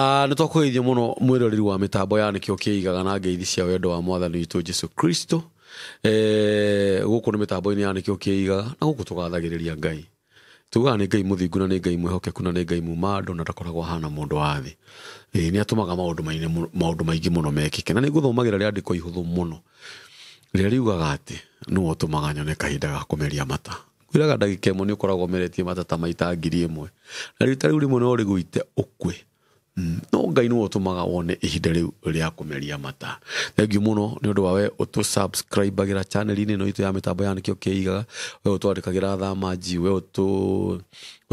Ah, nä twakågeithio må no mwä rä mwäroreri wa mä tambo ya nä kä o kä igaga na ngeithi cia wendo wa mwathani witå jesu kristo eh, gå kå nä mä tambo-inä ya kä o kä igaga na gå kå tå gathagä rä ria ngai tugaga nä ngai må thingu na nä ngai mwähokeku na nä ngai muma andå na ndakoragwo hana må ndå wa thä nä atå maga maå ndå maingä må no mekä na nä ngå thomagä ra rä andä ko ihå må no rä a riugaga atä nä wo tå maga nyone kahinda ga kå meria mata kwä raga ndagä ka nä å koragwo meretie matata maita ngiri ä mwe na rä ta rä u rä mwe no rä gå ite å kue no ngai nä maga wone ihinda rä u rä a kå meria mata thengiå må no nä å ndå wa we å tå ra chaneli-inä no itå ya mä tambo ya nä kä o kä igaga we å twandä kagä ra thamanji we å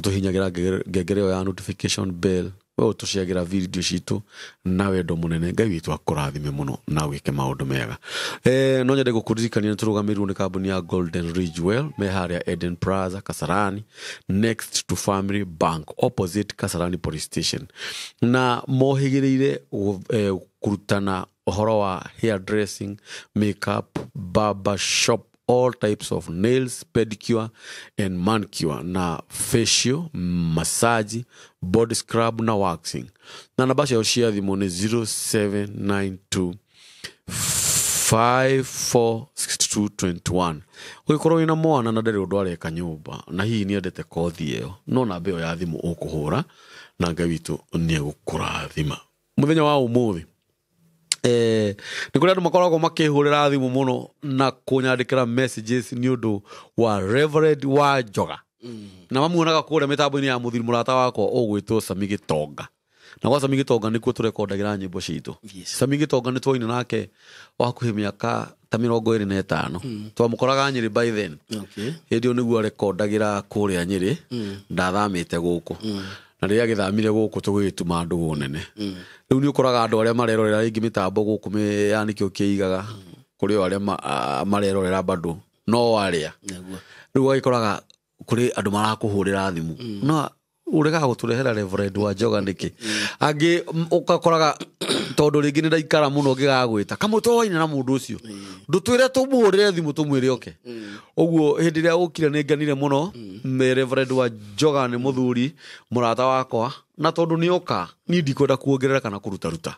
tå hinyagä ra ngengere ä yo ya notification bell we utuciagira video citu na wendo munene ngai witu akurathime muno na wike maundu mega eh no nyende gukuririkania ni turugamirwo ni kambuni ya Golden Ridge Well me haria Eden Plaza Kasarani next to Family Bank opposite Kasarani Police Station na mohigiriire eh, kurutana uhoro wa hair dressing makeup barber shop all types of nails pedicure and manicure na facial massage body scrub na waxing na namba ciao cia thimå nä 0792 546221 ũgĩkorwo wĩna mwana na ndarĩ ũndũ areka nyũmba na hihi nĩ endete kothi ĩyo no namba ĩyo ya thimũ ũkũhũra na ngai witũ nĩ egũkũrathima mũthenya wa ũmũthĩ nä kå rä andå makoragwo makä hå rä ra thimå må no na kå nyandä kä ra nä å ndå wa Reverend wa njoga mm. na mamuonaga kå rä a mä tambo-inä ya må thiri må rata wakwa å gwä two sami tonga na gwa sami gä tonga nä kuo tå rekondagä ra nyä mbo citå yes. tonga nä twaine nake wakuhä mä aka ta mä rongo ä rä na ätano mm. twamå koraga nyä rä by then hä ndä ä yo nä guo arekondagä ra kå rä a nyä rä mm. ndathamä te gå kå mm na rä rä a gä thamire gå kå tå gä tuma andå gå nene mm. rä u nä å koraga andå arä a marerorera rä ngä mä tambo gå kå mä yani kä mm. o kä igaga kå rä o arä a marerorera bado no arä a rä u gagä koraga kå rä andå marakå hå rä ra thimå mm. no uregaga guturehera reverend wa njoga niki gakoraga tondå rä ngä nä ndaikara muno ngigagwita kamutoaine na rä re thimå tå mwä rä oke rä a gå ukire nä nganire muno no wa njoga ni må rata wakwa na tondu ni oka ni ndikwenda kuongerera kana rutaruta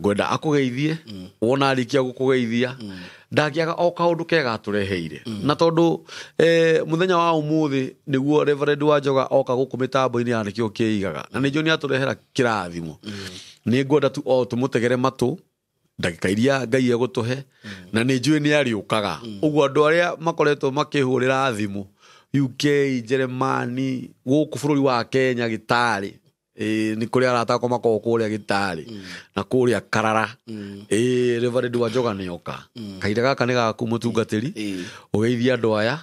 ngwenda geithie wona arikia gukugeithia mm ndangĩaga o kaundu kega atureheire na tondu eh, muthenya wa umuthi niguo reverend joga oka guku mitambo-ini ya nikio kiigaga na ninjo ni aturehera kirathimo mm. ni ngwenda tu o tumutegere matu ndagika iria ngai egutuhe mm. na ni njui ni ariukaga uguo mm. andu aria makoretwo makihurira thimu UK Jeremani guku bururi wa Kenya gitari e, nä kå rä arata akwa makoragwo kå rä a gä tarä mm. na kå rä a karara mm. e, rä wa njoga nä oka mm. kahinda gaka nä gaku må tungatä ri å gä ithia andå aya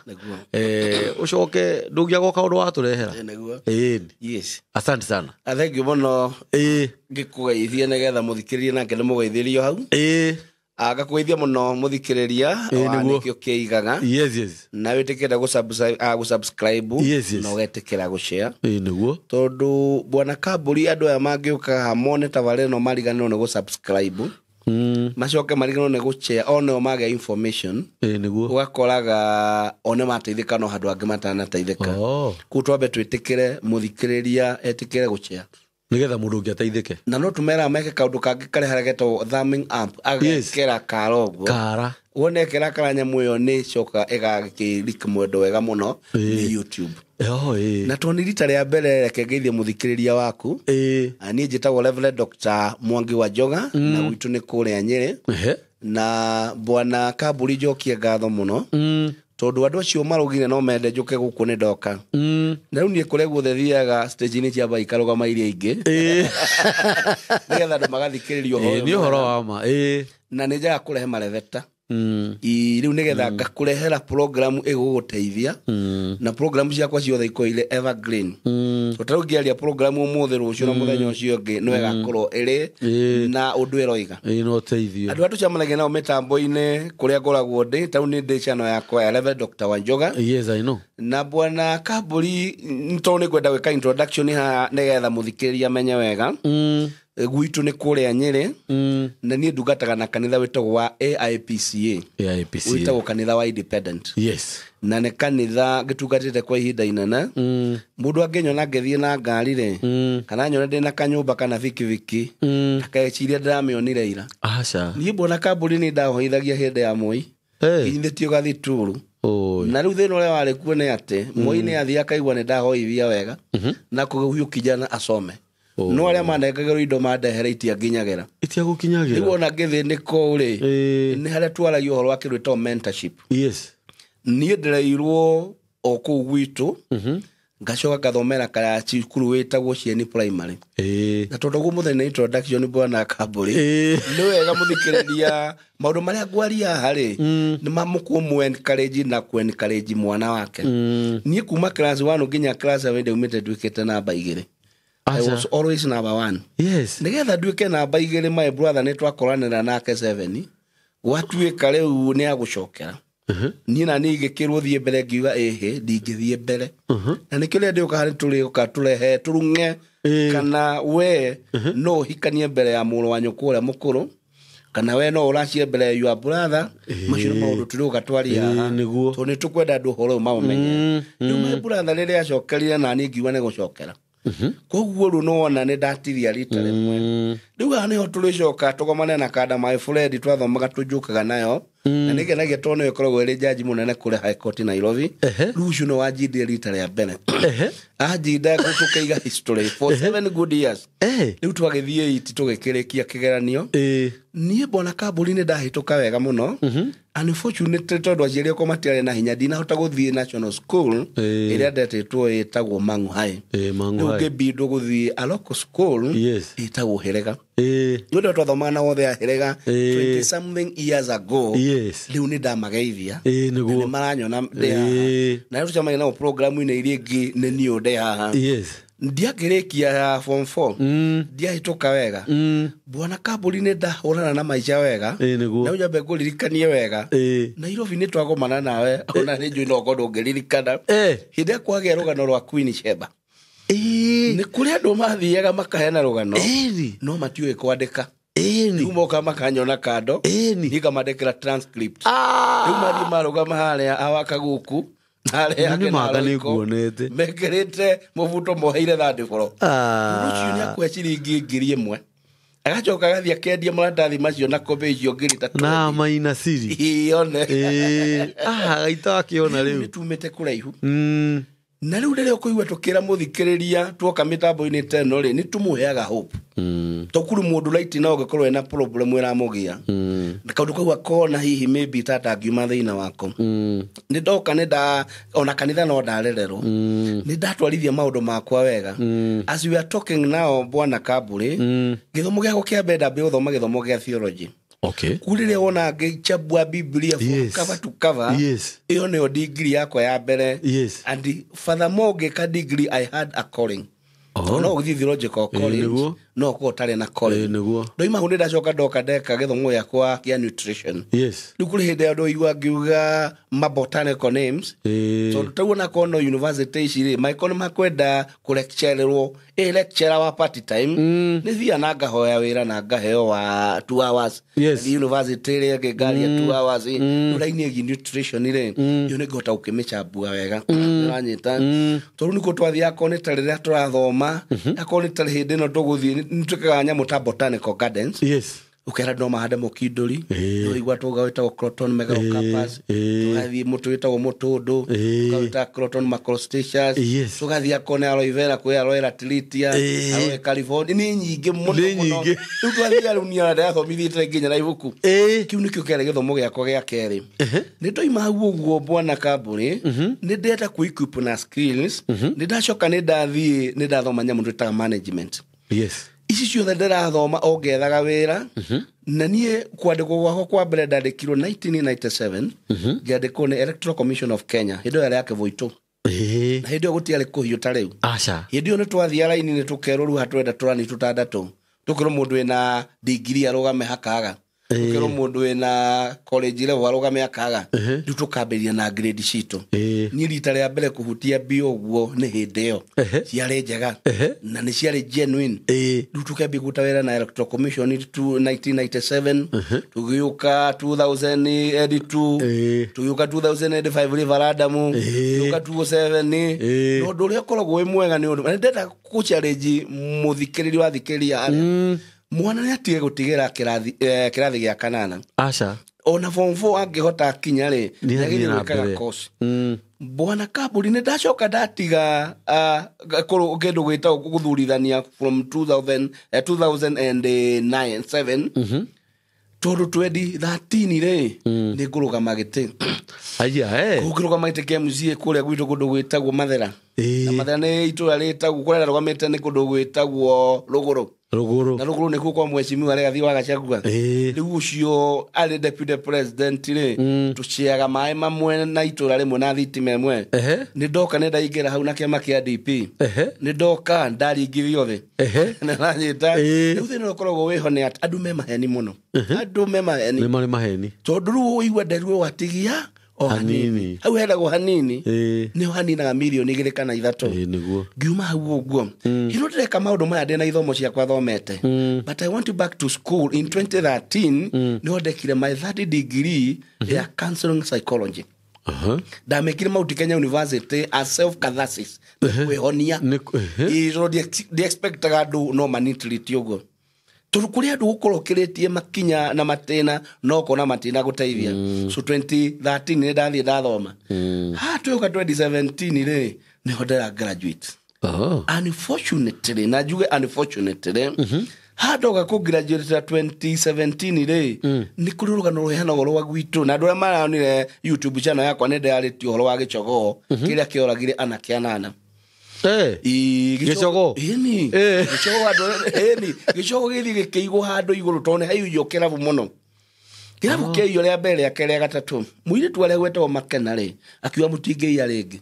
å coke ndå ngiaga å ndå watå rehera asante sana athengio ah, må no ngä kå geithie nä getha må thikä rä rie nake nä må geithä rio hau Ah, ngakwithia muno muthikiriria wanĩkĩo ah, kĩigaga na ah, yes gũsubscribe na ũgetĩkĩra gũshare nĩguo tondũ bwana kambũri andũ aya mangĩũka mone tabarĩra ĩno mariganĩrwo nĩ gũsubscribe Mm. macoke mariganwo nä gå cea oneo magä information niguo å gakoraga one mateithä no handå angä matanataithä ka oh. kå twambe twä tä kä re må thikä rä ria etä kä re gå cea nigetha mundu ungi ateithike na no tumera meke kaundu kangi kangä getwo thaming up agekera karogo kara wonekera kara nyamu yo ni coka igagikiriki mwendo wega muno ni youtube Oh, eh. na toni rita rĩa mbere reke må thikä waku eh. niĩ niä njä tagwo Mwangi wa Joga mm. na gwitũ nĩ kũrĩa Nyĩrĩ na bwana Kamburi njokie ngatho må no mm tondu andu acio marugire no mende gå guku ni ndoka na mm. u niä kå rä gå thethiaga stäjinä cia mbaikarågama iria ingä nä getha andå magathikä rä ria å horo wa ma na nä njaga kå rehe maretheta rĩu nĩgetha ngakũrehera programu ĩgũgũteithia mm. na programu ciakwa ciothe ikoire evergreen mm. tondũ ngĩaria programu ũmũthĩ rũcio na mm. mũthenya ũcio ũngĩ no ĩgakorwo ĩrĩ na ũndũ ĩroiga andũ arĩa tũcemanagia nao mĩtambo-inĩ kũrĩa ngoragwo ndĩ tau nĩ ndĩ cano yakwa ya rev dr wanjoga yes, na bwana kambũri tondũ nĩ ngwenda gwĩka introduction haha nĩgetha mũthikĩrĩria menye wega gwitå nä kå rä a nyä rä mm. na niä ndungataga na kanitha wä tagwo wa aipca wä kanitha wa independent yes. na nä kanitha ngä tungatä te kwa ihinda inene må mm. ndå angä nyona ngä na ngari rä mm. kana nyona ndä na kanyå mba kana vikiviki mm. akeci iria ndäramä onire ira niä mbona kambå nä ndahoithagia hä ndä ya moi inyithä hey. tio gathituru na rä u thä na å rä a warä kuo nä atä mwoi mm. nä athiä akaigua nä ndahoithia wega mhm. na kå hiå kijana asome no arä a mandekagä rwo indo mandehera itianginyagä ra itiagåkinyagä rä guona ngä thä nä kå rä nä harä a twaragia å horo wa kä rwä to niä ndä reirwo o kå u gwitå mhm. ngacoka ngathomera kara cukuru witagwo cieni primary na tondå guo må thenya introduction bwana kamburi nä wega må thikä rä ria maå ndå marä a ngwaria harä mm. nä mamå kuo mwenkaräji na kwenkaräji mwana wake mm. niä kuma class wano nginya class awende umä te nduä kä te namba igä rä I was always number one. Yes. Nigetha nduike namba igĩrĩ my brother nĩ twakoranĩra nake 7 gwatuĩka rĩu nĩ agũcokera uh-huh. Ni na niĩ igĩkĩrwo thiĩ mbere ngiuga ĩhĩ ndingĩthiĩ mbere uh-huh. na nĩkĩo rĩa ndĩũka harĩ tũrĩũka tũrehe tũrung'e kana we uh-huh. no ũhikanie mbere ya mũrũ wa nyũkũ ũrĩa kana we no ũracie mbere your brother macio nĩ maũndũ tũrĩũka twaria haha tondũ nĩ tũkwenda andũ ũhoro ũyũ maũmenye mm-hmm. rĩu my brother rĩrĩa acokerire na ni ngiuga nĩ gũcokera koguo rä u nä wona nä ndatiria rita mm. rä mwe rä u gaa nä ho tå rä coka tå gomane na kanda maä buredi twathomaga tå njå kaga nayo Mm. na nä ngenagia to nä koragwo ä njanji må nene kå rä haekoti nairobi rucio nä wanjindä rita rä a mbere anjinda tå kä rä u twagä thiä iti tå gä kä rä kia kä geranio niä mbona kambå nä ndahätå ka wega må no tondå anjä rä okwo matiarä na hinya ndinahota gå thiä national school ä eh. eh, rä a ndetĩtwo ĩtagwo mang'ũhaĩ rĩu ngĩmbindwo gũthiĩ aloko school ĩtagwo hĩrĩga eh. nĩ ũndũ twathomaga na wothe ya hĩrĩga something years ago yes rä u nä ndamageithia nä maranyona na rä tucemania nao programu-inä iria ingä nä niå nde haha yes ndiangirikia ya form four mm. ndiahituka wega bwana mm. kamburi nä ndahårana na maisha wega na nyambe ngå ririkanie wega nairobi nä twagomana nawe ona nä njå nogo ndå ngä ririkana hä ndä ä a kwagä a rå gano rwa queen sheba nä kå rä andå mathiaga makaheana rå gano no matiå ä kwandä ka ni må oka makanyona kando niga madekera rä ah! u mathiä marå gama harä a awaka gå ku nmathanä kuonä te mekerä te må buto moheire thandä boro å ah! cio nä akuhe ciringi ngiri ä mwe agacoka agathi akendia maratathi macio na kombe icio ngiri tana maina ciri one eh, ah, gaita akä ona rä u nä tumä te kå raihu mm. na rä u rä rä a kå igua tå kä ra må thikä rä ria twoka mä tambo-inä ä rä nä tå må heaga mm. tokuru må ndå raiti na å ngä korwo ena ä ramå gä a kaå kau akona hihi mä mbi tatangiuma thä inä wako mm. nä ndoka nä ona kanitha no ndarererwo mm. nä ndatwarithia maå ndå makwa wega as we are talking now bwana kambå rä gä thomo gä ako kä ambe ndambä gå thoma gä thomo gä a theology okay. kulire wona ngĩicambua biblia yes. kava tu kava yes. ĩyo nĩyo digiri yakwa ya mbere yes. and furthermore ngĩka digiri i had a calling oh. no gũthiĩ theological college no korwo ũtarĩ na nĩguo ndoima hau nĩ ndacoka ndoka ndeka gĩthomo gĩakwa kĩa nutrition yes rĩu kũrĩ hĩndĩ ĩyo ndoigua ngiuga mabotanical names tondũ tau onakorwo no university ici rĩ mangĩkorwo nĩ makwenda kũrekcererwo ĩ lecturer wa part time mm. nĩ thia na ngahoya ra na ngaheo wa two hours yes university ĩrĩa ĩngĩ ngari ya two mm. hours mm. rĩu raini ĩgi nutrition rĩ yo nĩ ngĩhota gũkĩmĩcambua wega nĩranyita tondũ nĩkuo twathiaga akorwo nĩ ta rĩrĩa tũrathoma mhm. akorwo nĩ no hĩndĩ ĩno tũgũthiĩ nituikaga nyamå botanical gardens yes ukera no mahande må kä ndå ri no eh. igua tå gawä croton mega eh. campus eh. gathiä må tå wä tagwo må tå ndå tå gawä ta croton macrostatias tå gathiä akone aroivera kwä aroera tritia aroe california ni nyingä muno ni rä u twathiä rä u niaranda yathomithiä mi vitre naibuku na u nä kä o kärä gä thomo gä akwa gä a kerä nä ndoima hau å guo bwana kambå mhm. nä ndenda kwä na skills mhm. nä ndacoka nä ndathiä nä ndathoma nyamå tå ä taga management yes ici ciothe ndĩrathoma o ngethaga ra mhm. na niĩ kwandĩkwo gwakwa kwa mbere ndandĩkirwo 1997 mhm. ngĩandĩkwo nĩ electoral commission of kenya hĩndĩ ĩyo yarĩ yake voitũ na gå tiarä kå hiå ta rĩu hĩndĩ ĩyo nĩ twathia raini nĩ tũkerwo rĩu hatwenda tũrani tũtandatũ na mũndũ wĩna ndigiri arũgame hakaga kero eh. mundu wina college level arugame akaga ndu tukambiriria na grade shito eh. ni rita ria mbere kuhutia bio guo ni hindi iyo ciarĩ njega na nĩ ciarĩ genuine eh. rĩu tukĩambia kũruta wĩra na electoral commission 1997 tũgĩũka 2002 tũgĩũka 2005 referendamu tũgĩũka 2007 na ũndũ ũrĩa ũkoragwo wĩ mwega nĩ ũndũ nĩndenda gũcarĩnji mũthikĩrĩria wathikĩrĩria arĩa mm mwana nä atige gå tigä ra kä eh, rathi gä a kanana aca ona vomvo angä hota akinya rä nä agä rä gwä bwana mm. kamburi nä ndacoka ndatiga kä ndå gwä ta gå thurithania from 2000, uh, 2009 7 mm -hmm tondå twendi thatini rä nä ngå rå gama gä tä eh. ngå rå gama gä tä kä mca kå rä a gwitå kå ndå gwä tagwo mathera na mathera nä itå ra rä tagwo kå rä a rå gamä te nä kå ndå gwä tagwo rå gå rå ruguru na ruguru nikuo kwa mheshimiwa regathi wa gacagua ni eh. ucio ali deputy president ri mm. tuciaga maĩ mamwe na itũra rĩmwe na thitima ĩmwe nĩ ndoka nĩ ndaingĩra hau na kĩama kĩa dp ni nĩ ndoka ndaringithio thĩ na ranyita ni thĩna ũrĩa ũkoragwo wĩho nĩ andũ me maheni mũno adu mema heni mema marĩ maheni tondũ rĩu ũigua nderu watigia hanini hau heragwo ee. hanini nä ho haninaga mirioni igä rä kana ithatå ee, ngiuma hau å guo no hmm. ndä reka maå ndå maya ndä na ithomo ciakwa thomete hmm. but i want you back to school in 2013 nä ho my 30 degree hmm. ya counseling psychology uh-huh. ndamekire mauti kenya university as self kwä honia ndä andå no manitrit å guo tondu kå rä andå gå korwo kä rä tie makinya na matena no kona gå teithia mm. so 2013 nä ndathiä ndathoma mm. twä å 2017 rä nä ho ndera graduate oh. unfortunately na njuge unfortunately mhm. mm -hmm handoga kå graduatera 2017 rä mm. nä kå rä å rå rå rwa gwitå na andå arä a maranire youtube channel yakwa nä ndearä tie å horo wa gä cogoo mm -hmm. kä rä a kä oragire anake anana gä cogo gä kä igå handå igå rå tondå nä haiuiyo kä rabu må no kä rabu kä iyo rä a mbere ake rä a gatatå må irä arä a gwetagwo makena rä akiuga må tingä ia rä ngä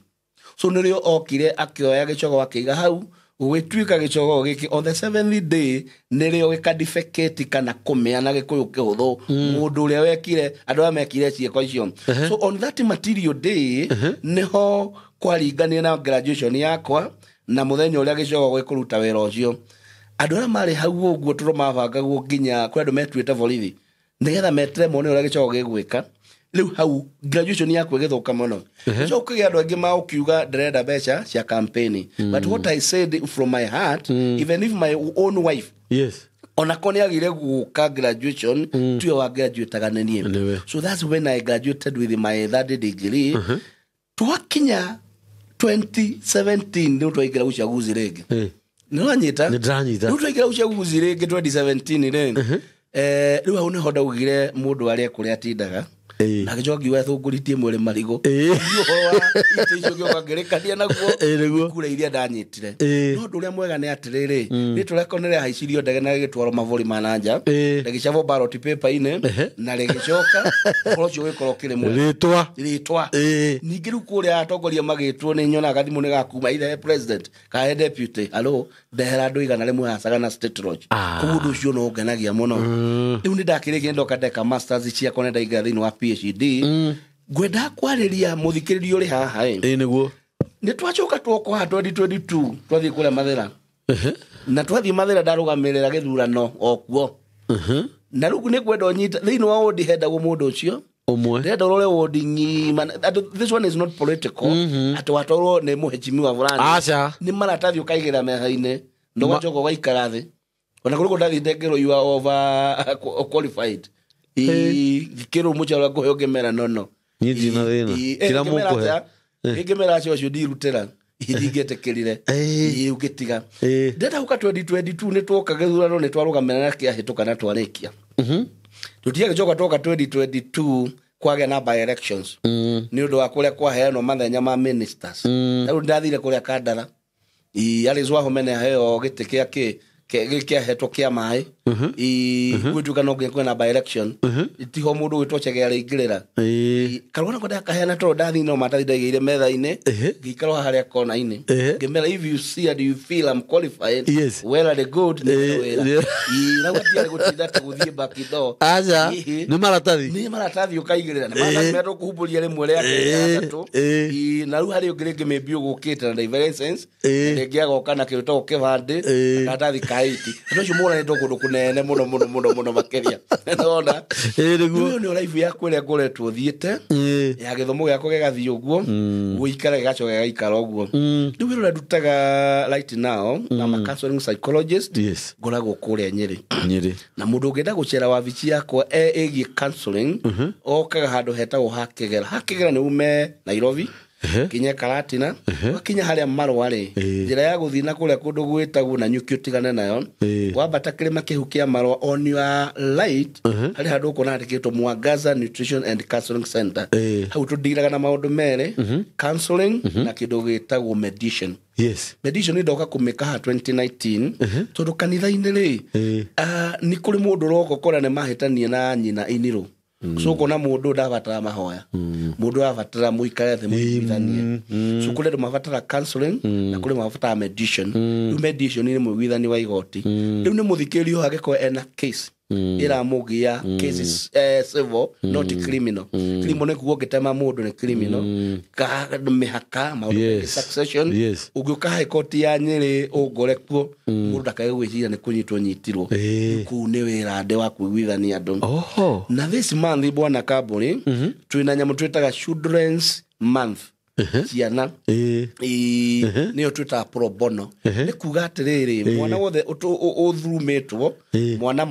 so nä rä okire akä oya gä cogo akä iga hau gwätuika gä cogo on the seventh day nä rä o gä kadifeketi kana kå mä ana gä kå yå kä hå thå må ndå å rä wekire andå arä mekire ciäko icio so on that material day uh -huh. nä ho kwaringania na graduation yakwa na muthenya uria gicogo gwikuruta wira ucio andu arä mari marä hau å guo tå ro mabangagwo nginya kå rä andå metuä te borithi nä metere mone å rä a gä cogo hau graduation yakwa gä thå ka må no co ma ukiuga andå angä mbeca cia campaign hmm. but what i said from my heart mm. even if my own wife yes onako nä agire gå graduation mm. tuä wa graduate nä niä so that's when i graduated with my third degree uh -huh. twakinya 2017 nä å twaikä ra gå caguzi rä ngä nä ranyita nä å ra gå caguzi rä ngä 2017 rä rä u hau nä ho ndaugire må ndå arä a kå rä a tindaga nagä giuga thå ngå ritie mwere marigå horo wa ito icio gä oka rä kania naguo iria ndanyä tire no ndå å mwega nä atä rä mm. rä nä tå rekonä rä ahaicirio ndege na gä twaro mabå ma na nja regä cabwo inä na regä coka horo å cio gä korwo kä rä mwe rä twa ningä rä u kå rä a atongoria magä two nä nyonaga thimå nä gakuma ithe president kahe deputy alo ndehera andå igana rä mwe acagana ah. koguo ndå å cio no å ngenagia må no mm. rä u nä ndakä rä kä ndoka ndeka ciakwa nä ndaingä ra thä inä wa phd mm. ngwenda kwarĩria mũthikĩrĩria ũrĩ haha ĩ nĩguo nĩ twacoka twoko ha 2022 twathiĩ kũrĩa mathera na twathiĩ mathera ndarũgamĩrĩra gĩthurano okuo na rĩu nĩ kwenda ũnyita thĩinĩ wa wondi hendagwo mũndũ ũcio ũmwe ndĩrenda ũrore wondi ng'ima this one is not political mm-hmm. atĩ watwarwo nĩ mũhecimiwa fulani aca nĩ maratathi ũkaigĩra meha inĩ ndũgacoka ũgaikara thĩ ona kũrĩkũ ndathi ndengerwo you are over qualified kä rå må cia rwa kå he å ngä mera nono niä na thä na kä rä a må mhm. kå he ä ngä mera acio acio ndirutä ra ingätekä rire å gä tiga ndenda gå ka nä twoka gä thurano nä twarå gamära na kä ahä tå kana twarä kia tå tiagä coka twoka kwagä na by elections nä å ndå wa kå rä a kwaheanwo mathenya ma ministers rä mm. u ndathire kå rä a kandara arä cwaho mene heo gä tä kä a gä kä må ndå rä ra karå kwenda tondå ndathiä no matathi metha-inä ngä harä a kona-inä ngä mera if you see and you feel I'm qualified yes. well are good aja nä maratathi nä maratathi å kaigä rä ra nä maratathi kå humbå ria rä mwe rä na rä u harä å ngä rä ngä mä mbi å gå kä te na ngä agoka na kä rä kä bandä karatathi ka haiti andå acio moranätwo kå ndå kå nene må no må no må no må no makäria nona nä å raibu yakw ä rä a ngoretwo thiä te ya gä thomo gä akwa gägathiä å guo mm. gå ikara gä gacoka gä gaikara å guo mm. rä u wä rå rä a ndutaga right now mm. na psychologist ngoragwo kå rä a nyä na må ndå å ngä enda gå cera wabici yakwa ä e, giä counseling mm-hmm. okaga handå hetagwo hakä gera nä ume nairobi kinya karatina wakinya harä a marwa rä njä ra ya gå thiä na kå rä a kå ndå gwä tagwo na nyuki å tigane nayo wambata kä rä ma kä hu kä a marwa onua harä handå å kuona handä nutrition and counseling center hau tå ndiraga na maå ndå merä mhm. counseling mhm. na kä ndå gä tagwo medition yes medition ndoka kumika ha 2019 uh tondå kanitha-inä rä uh, ah, nä kå rä må ndå roka å kora nä na nyina inirå so ukona mundu ndabatara mahoya mundu arabatara muikare thi muiguithanie so kuri andu mabatara counseling na kuri mabatara mediation mm. riu mediation ni githani wa igoti mm. riu ni muthikiririo angikorwo ena case mm. ä ramågä mm. cases eh, civil mm. not criminal mm. criminal nä kuga å ngä tema må ndå nä criminal mm. ka mä haka maå ndå succession yes. å ngä å kahe koti ya nyä rä å ngore kuo må mm. ndå ndakage gå gä cira nä kå nyitwo nyitirwo eh. kå u nä wä rande wa kå andå na this month bwana kambå rä mhm. twä na nyamå twä taga children's month Uh-huh. ciana nä twä taga bono nä kuga atä rä rä mwana wothe å thurumä uh-huh. mwana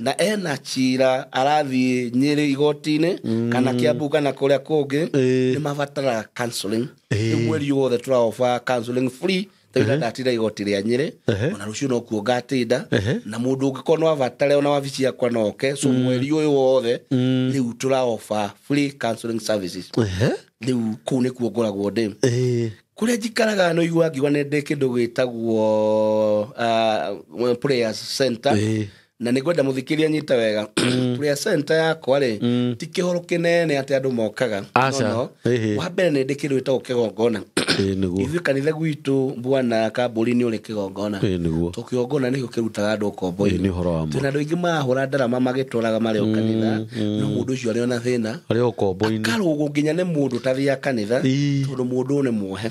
na ena cira arathiä nyä rä igoti-inä mm. kana kä ambu kana kå rä a kå ngä nä mabataraga rä u mweri wothe tå raobaa free uh tauga ndatira igoti uh -huh. ona rũciũ no uh -huh. na mũndũ ũngĩkorwo no abatare ona wabici yakwa no oke so mm. mweri ũyũ wothe mm. rĩu tũra offer free counseling services rĩu kũu nĩkuo ngoragwo ndĩ kũrĩa njikaraga no igua ngiuga nĩ ndĩ kĩndũ gĩtagwo uh, prayers center uh -huh na nä ngwenda må thikä ria nyita wega mm. centa yakwa rä mm. ti kä horo kä nene atä andå mokaga wa mbere nä ndä kä rwä tagwo kä ithuä kanitha gwitå bwana ri nä å rä kä gongona tå kä gongona nä gä kä rutaga andå ũkomboinä na andå aingä mahå ndarama magä twaraga marä o kanitha mm, no må ndå å cio arä ona thä na akarå gå nginya nä må ndå tathia kanitha tondå må ndå nä mwohe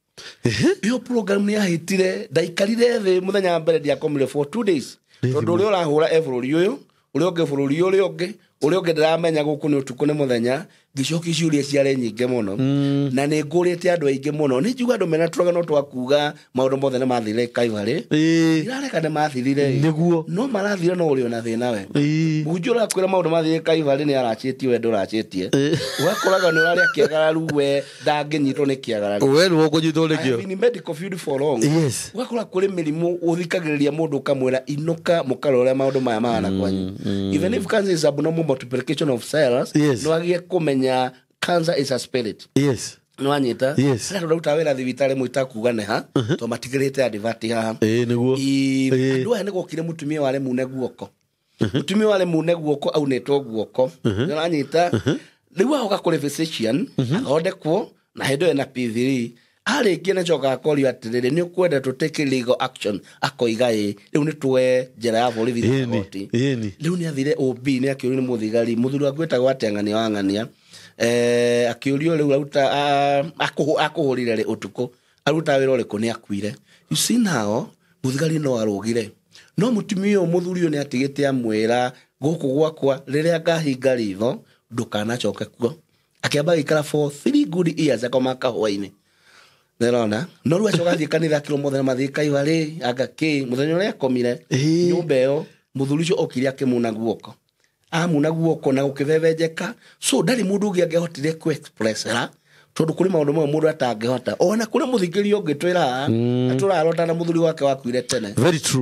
iyo program nä yahätire ndaikarire thä må thenya mbere ndiakomire for two days tondå å rä a å rahå ra e bå rå ri å yå å rä a å ngä bå rå ri å rä a å ngä å rä a å ngä ndäramenya gå kå nä å tukå nä må thenya ngicokia ciuria ciare nyinge muno mm. na nä ngurite andu te andå ni må no mena njuga no twakuga maundu mothe nä mathire kaivarä irareka nä mathirire niguo no marathire no uri ona thina we bujura rakwä ra maå mathire kaivarä nä aracä tie we ndå racä tie ũgakoraga nä å rarä a kä agararu we ndangä ni nä we nä wåkå ni kio ni medical field for long yes å thikagä rä ria må ndå ũkamwä ra inåka må karora å rä a maå maya mahana kwanyu mm, mm. even if cancer is abnormal multiplication of cells no agie kå kumenya cancer is a spirit yes nwanyita yes. rä ruta wä ra thibitarä må itakuga neha uh -huh. to matigä rä te adivati haha eh, nä e, eh. andå aya nä gwokire må tumia warä mune guoko må uh uh-huh. tumia warä mune guoko aunä two guoko nä uh -huh. ranyita rä u agoka kå rä physician athondekwo na hä ndå ä na pv arä ngä nä coka akorio atä rä rä nä å kwenda tå take legal action akoiga ä rä u nä twe njä ra ya borithi rä u nä athire ob nä akä å ri nä må thigari må thuri wa gwä tagwo ateng'ania wa ng'ania eh, å rio rä u akå hå rä re aruta wä ra å rä you see now nao no arugire no må tumia ni atigite amwira guku gwakwa rä rä a ngahinga ritho ndå choke kuo akä amba gä ikara akoma kahua-inä närona no rä u acogathiä kanitha akä rwo mothena mathiä kaiwa rä anga kä må thenya å rä akomire nyå mba ä yo må okire akä guoko amu naguo kona gukithevenjeka so å mundu angä angiahotire kuexpressera tondu kuri maundu maå ndå atangihota ona kuri muthingiri ungitwira mm. aturarota na muthuri wake wakuire tene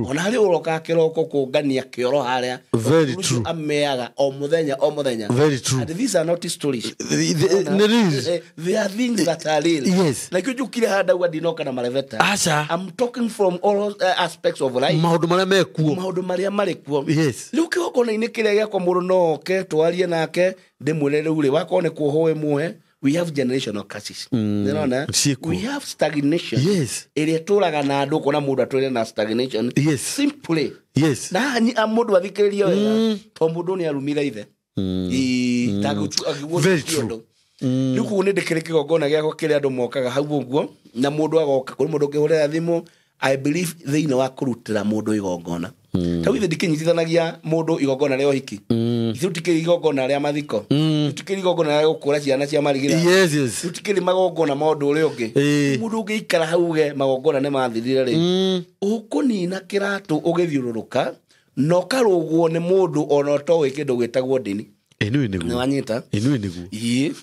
ona hari uroka kiroko kungania kioro haria very true ameaga o muthenya o muthenya very true and these are not stories there is eh, they are things that are real yes like ujukire hada wa dinoka na mareveta acha i'm talking from all uh, aspects of life maundu maria mekuo maundu maria mari kuo yes riu kihoko na inikire gakwa no ke twarie nake ndimwire riu ri wakorwo nä kuhoe muhe we have generational curses mm. you know na we have stagnation yes ĩrĩa ĩtũraga na andũ kona mũndũ atũrire na stagnation yes simply yes na ah, mm. ni athikĩrĩrie wega mm. to mũndũ nĩ arumire ithe mm. mm. tagũagĩgwo rĩu koguo ah, mm. nĩ ndĩkĩrĩ kĩgongona gĩakwa kĩrĩa andũ mokaga hau ũguo na mũndũ agoka kũrĩ mũndũ ũngĩhũrĩra thimũ i believe wa kå ra må igongona mm. tau ithe ndikinyitithanagia mundu igongona ria uhiki mm. itutikiri igongona ria mathiko mm. itukiri igongona ria gukura ciana cia marigĩra yes, yes. itukiri magongona maundu uria ungi mundu ungiikara hau uge magongona ni mathirire ri mm. ukunina kiratu ugithiururuka na ukarũgwo nĩ mũndũ ona ũtoĩ kĩndũ gwĩtagwo ndini nĩwanyita rĩu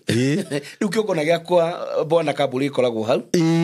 kĩũngona gĩakwa bona kambũri ĩkoragwo hau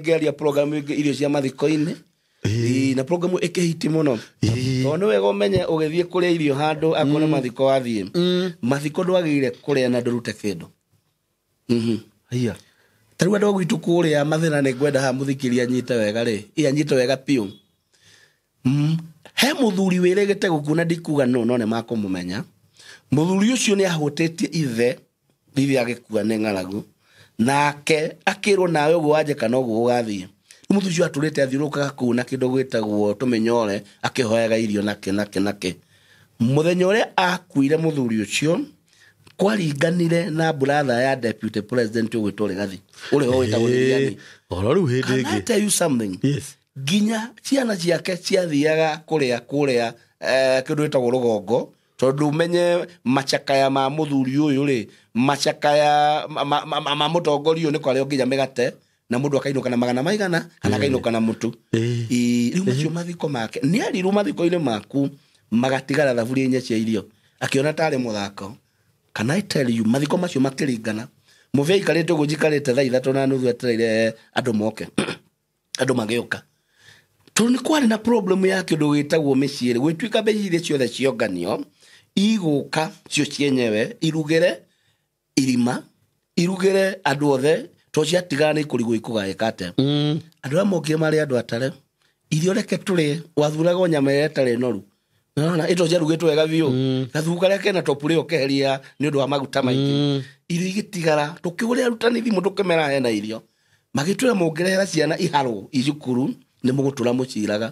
ngithi ngiaria ingi irio cia mathiko-inä na programu ä kä hiti må no tondå wega å menye å gä irio handu akona mm. mathiko wathiä mm. mathiko ndwagä ire kå rä a na ndurute kindu mhm ndå tarä u andå gwitå kå rä a mathä ngwenda ha muthikiria thikä wega ri ä anyite wega piu mhm he muthuri thuri wä rä ndikuga no no nä makå må menya må thuri ithe thithä agä kua nä ng'aragu nake akirwo nawe gwaje kana uguo gugathiĩ nĩ mũthuri ũcio atũrĩte athiũrũkaga na kĩndũ gwitagwo tumenyore akihoyaga irio nake nake nake mũthenya ũrĩa akuire mũthuri ũcio kwaringanire na brother ya deputy president ũgwĩtwo rĩgathi ũrĩa ũwĩtagwo ũhoro rĩu hĩndĩ ĩngĩ tell you something yes nginya ciana ciake ciathiaga kuria eh kĩndũ itagwo rugongo tondå menye macakaya ma må thuri å yå rä macakaya ma må tongori å yå nä kwarä o nginya mä gate na må ndå akainå na magana maigana kana akainå kana må tå rä u macio mathiko make nä arirwo mathiko-inä maku magatigara thaburia-inä cia irio akiona tarä må thako kana you mathiko macio makä må bia aikarä te å guo njikarä te thaa ithatå na nuthu etereire andå moke andå magä å ka tondå nä kwarä na problem ya kä ndå gä tagwo mä ciä rä gwä tuä ka mbei ciothe cionganio iguka cio cienyewe irugere irima irugere andũ othe to ciatigana nĩ ikũrigwo ikũgaĩka atĩa mm. andũ arĩa mokire marĩ andũ atare irio reke tũrĩe wathuraga nyama ĩrĩa ĩtarĩ noru nona ĩto ciarugĩtwo wega biũ mm. gathubu karĩa kena topurĩ ũkeheria nĩ ũndũ wa maguta maingĩ mm. irio igĩtigara tũkĩgũrĩa arutani thimũ tũkĩmera hena irio magĩtwĩra mũngĩrehera ciana iharũ icukuru nĩ mũgũtũra mũciraga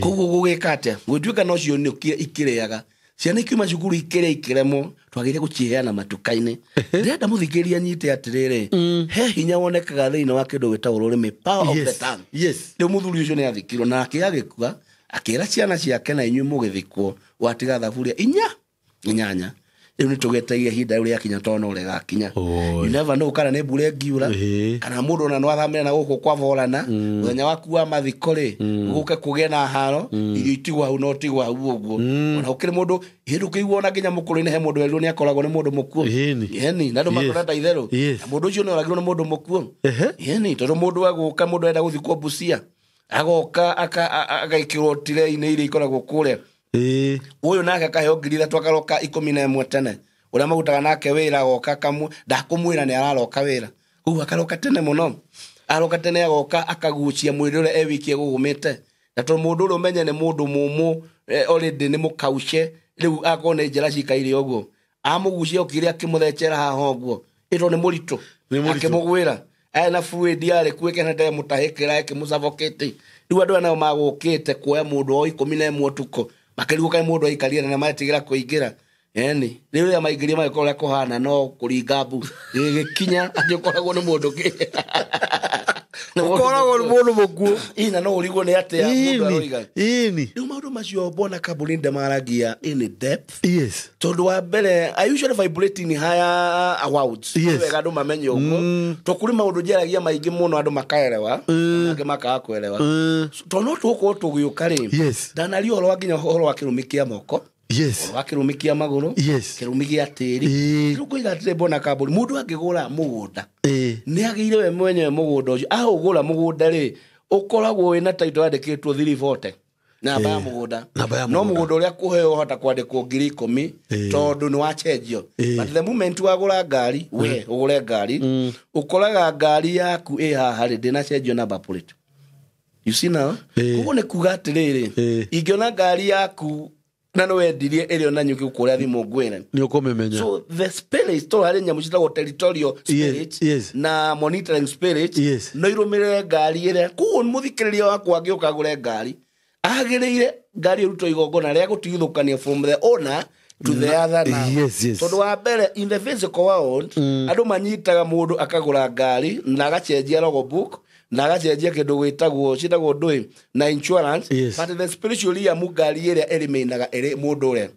koguo gũgĩka atĩa gũtuĩka no cionokire ikĩrĩaga ciana ikiuma cukuru ikere ikiremwo twagire guciheana matuka-inä ndärenda må thingä ria nyite atä rä mm. rä he hinya wonekaga thä inä wa kä ndå gä tagwo rå rä mä rä må thuri å cio nä athikirwo na akä agä kua akä ra ciana ciake na inyuä må gä thikwo gwatiga thaburia inya inyanya riu nitugetagia ihinda riu riakinya tona å kana nä mbura ĩngiura kana må ndå ona no athamä na gå kå kwavorana må mm. thenya waku wa mathiko rä gå ke kå gä na haro mm. irio itigwo hau no tigwo å guo mm. ona gå kä rä må ndå hä ndå kä igwo ona nginya må kå rå-inä he må ndå werirwo nä akoragwo nä må ndå må kuo na andå makorenda itherå na må ndå å cio nä oragirwo nä må ndå må kuo tondå må ndå agå ka må ndå enda gå thikwo mbucia agoka agaikä rwo iria ikoragwo kå rä a å yå nake akaheo ngiri ithatå akaroka ikå na ä tene å rä a marutaga nake wä ra agoka kamwe ndakå mwä ra nä araroka wä ra koguo akaroka tene må no aroka tene agoka akagucia mwä rä å rä a ewiki egå mä te na tondå må ndå å rä menye nä må ndå må må nä må kauce rä u akorwo nä njä ra cikaire å guo amå gucia okire akä må thecera haha å guo ä tondå nä må ritå akä må gwä ra ena buändi arä kuä kenete må tahä kä ra te rä u andå aya nao magå kä te kuoya må ndå o ikå mi na ä makerigwo kaä må ndå aikarire na namatigä ra kå ingä ra yani rä u rä a maingä magä korwo rä a kå hana no kå ringa mbu gä gä kinya angä koragwo nä må ndå ukoragwo mundu mukuo ina no urigwo ni atia mundu aroiga ini riu maundu macio bona kambuni ndamaragia in depth yes tondu wa mbere i wega andå mamenye å guo yes wega andu mamenye uguo mm. to kuri maundu njeragia maingi muno andu makaerewa mm. angi makaga kuerewa mm. to no tugukorwo tugiuka ri yes ndanaria uhoro wa nginya uhoro wa kä a moko yes wa kirumi kia maguru yes kirumi gia tiri ruko igatire bona kaburi mundu angigura mugunda ni agiire we mwenyewe mugunda ucio ahugura mugunda ri ukoragwo wina taito yandikitwo thiribote namba ya mugunda no mugunda uria kuheo hota kwandikwo ngiri ikumi tondu ni wachenjio but the moment wagura ngari we ugure mm. ngari ukoraga mm. ngari yaku i haha ri ndinachenjio namba plate you see now koguo ni kuga atiriri ingiona ngari yaku na no wendirie ä na nyå ngä gå kå rä a menya so the spirit to harä nyamå citagwo territorial spirit yes, yes. na monitoring spirit yes. no irå mä rä ngari ä rä a koguo må thikä rä ria wakwa angä å kagå re ngari agä ngari å igongona rä a from the owner to the mm. other now yes, yes. tondå wa mbere in the physical world mm. andå manyitaga må ndå akagå ra ngari na agacenjia logo book na agacenjia kindu gwitagwo cindagwo ndui na insurance yes. but the spiritual ya mungari iria erimeinaga iri mundu re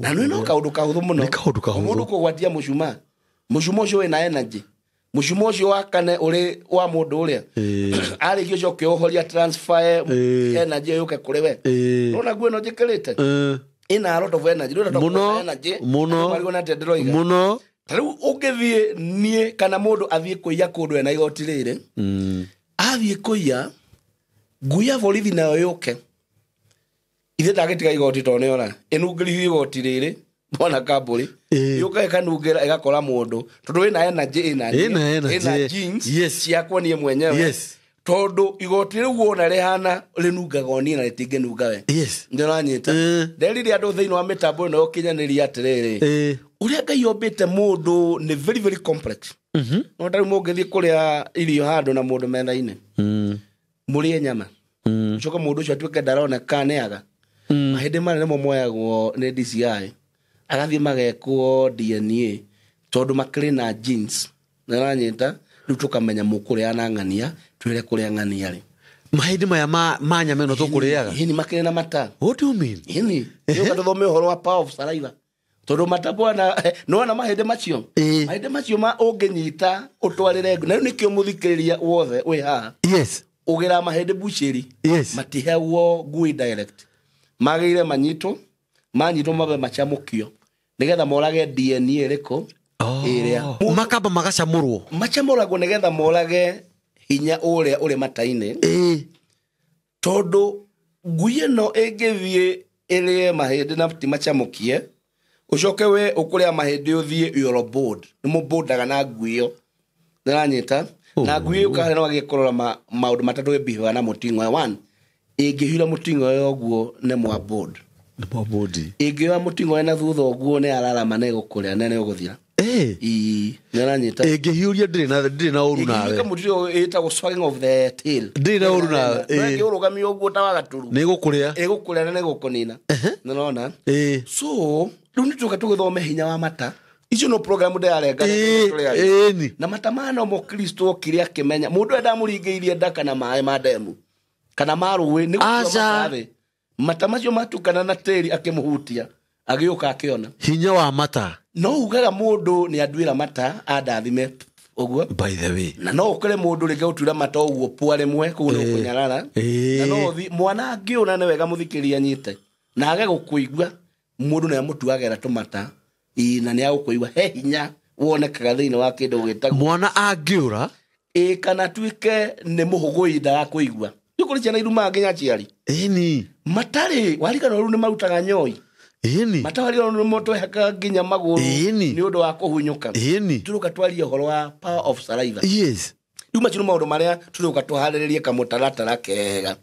na nä no kaundu kahuthu muno mundu kugwatia mucuma mucuma ucio na energy mucuma ucio wakane uri wa mundu uria arikia ucio ukiuhoria transfer energy yuke kuri we rona nguo ino njikirite ina eh. a lot of energy rona muno muno muno tariu ungithie nie kana mundu athie kuiya kundu ena igoti riri mm athiä kå iya ngui ya borithi nayo yå ke ithe ndagä tiga igoti to nä ona ä nungä rithio igoti rä rä mwana kambå rä yå ka ä ra ĩgakora må ndå tondå na ena na niä mwenyewe tondå igoti rä u wona rĩhana rä nungaga niä na rä tingä nunga we nä ranyita nderire andå thä inä wa mä tambo ä no å kinyanä ria atä rä rä å rä a ngai ombä te må ndå nä very very complex Mm-hmm. no tarä u må thiä kå rä a irio handå na må ndå metha-inä må rä e nyama å coka må ndå å cio atuä ke ndaroneka nä aga mahä ndä manene mo moyagwo nä dci agathiä magekwo dna tondå rä na jeans näranyita rä u tå kamenya må kå rä a na ng'ania twä re kå rä a ng'ania rä mahä maya ma, nyama ä no tå kå rä aga ni makärä na mata å thome å horo wa saraiva tondu matambo na eh, nona mahinde macio mahinde macio ma unginyita utwarire na rä muthikiriria wothe wi haha yes ugira mahinde bucheri yes matihewo ngui direct magire manyito manyito mabe nä nigetha morage DNA iriko iria oh. makamba ragwo nä nigetha morage hinya a uri mataine eh. tondå ngui ino ingithie irie mahinde na ti kie ucoke we ukuria mahindi uthie Euroboard ni mubundaga na ngui iyo ndiranyita na ngui iyo kahari no agie kurora maundu matatu ibihiwa na mutingo one ingihira mutingo yo guo ne mwa board mabodi ingioya mutingo ena thutha ũguo nĩ ararama na ĩgũkũrĩa na nĩũgũthira nĩaranyita ĩngĩhiũria ndĩrĩ na ũru nawekamutirĩ ĩtagwo swaging of the tail ndĩrĩ na ũru nawe ũrũgamia ũguo ta wagaturu nĩĩgũkũrĩa ĩgũkũrĩa na nĩgũkũnina nĩrona so rä u nä tå ka tå gä thome hinya wa mata icio no programu ndärarengani na mata mana mo kristo kä rä akä menya må ndå enda må ringä irie nda kana maä ma ndemu kana marå ä nä mata macio matukana na tĩri akä må hutia agä å ona hinya wa mata no ugaga må ndå nä anduä ra mata andathime uguo by the way na no ukore mundu ringi utura mata uguo pwa rimwe koguo no kunyarara na no mwana angiona ni wega muthikiria nyite na age gukuigua mundu nä amutuagä ra tå mata na nä agå kå igua he hinya wonekaga thä inä wa kä ndå gä tagwo mwana angä å ra ä kana tuä ke nä må hå gå indaga kå igua nä kå rä ciana irumaga nginya ciari ni matarä warigano rä u nä marutaga nyoi ni matawarigano nä motwehaka nginya magå rå nä å ndå wa kå hunyå ka tå rå ka twaria å horo wa power of saliva yes yuma cino maundu maria turoka tuharirie kamutaratara kega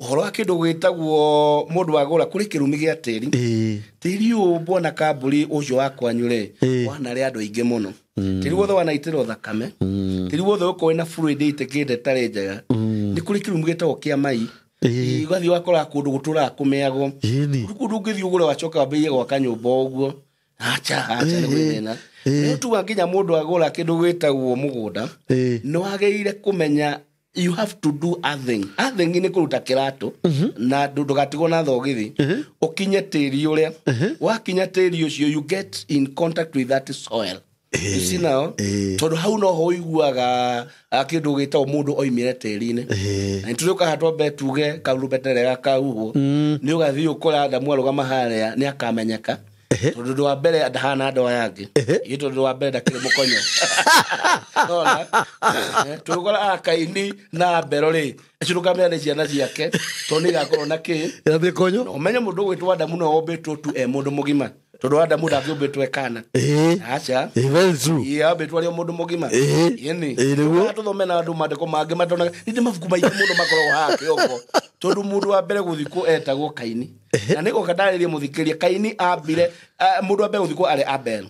uhoro wa kindu gwitagwo mundu wagura kuri kirumi gia tiri tiri uyu mbona kamburi ucio wa kwanyu ri wanari andu aingi muno tiri wothe wanaitira thakame mm. tiri wothe ukowe na fluid itikinde tari njega mm. ni kuri kirumi gitagwo kia mai ugathiä wakora kå ndå gå tå raga kå meagwo kå ndå å ngä thiä å gå re wacoka wambä rie gwaka nyå mba å guo aca aca nä mutu wa nginya mundu agura kindu gwitagwo mugunda ni wagereire kumenya you have to do a thing a thing nä kå ruta kä ratå mhm. na ndågatigwo na thogithi å mhm. kinye tä ri å rä a mhm. wakinya tä ri you get in contact with that soil nao tondå hau noho å iguaga kä ndå gä tagwo må ndå oimire tä ri-inä na nä tå rä å kahatwambe tuge kaurubete rega kauguo mm. nä å gathiä å kora ndamwarå gamaharä a nä akamenyeka tondå ndå wa mbere ndahana ndå aya angä gä tondå wa mbere ndakä rä må konyo tå gå kora akaini ah, na mbero rä cä rå ngamä ra nä ciana ciake tondå nä igakorwo na kä å menye må ndå å gwä twanda må no ombä two tu e må ndå må gima tondå tondu wenda mundu athiumbitwe kana aca yambitwo arä o må ndå må gima tå thome na andå mandäko mangä matonaga nindä mabuku maingä må no makoragwo haha kä ongo tondå må ndå wa mbere gå thikå etagwo kaini na nä goka ndarä rie må thikä ria kaini ambire eh, må ndå wa mbere gå thikå arä abel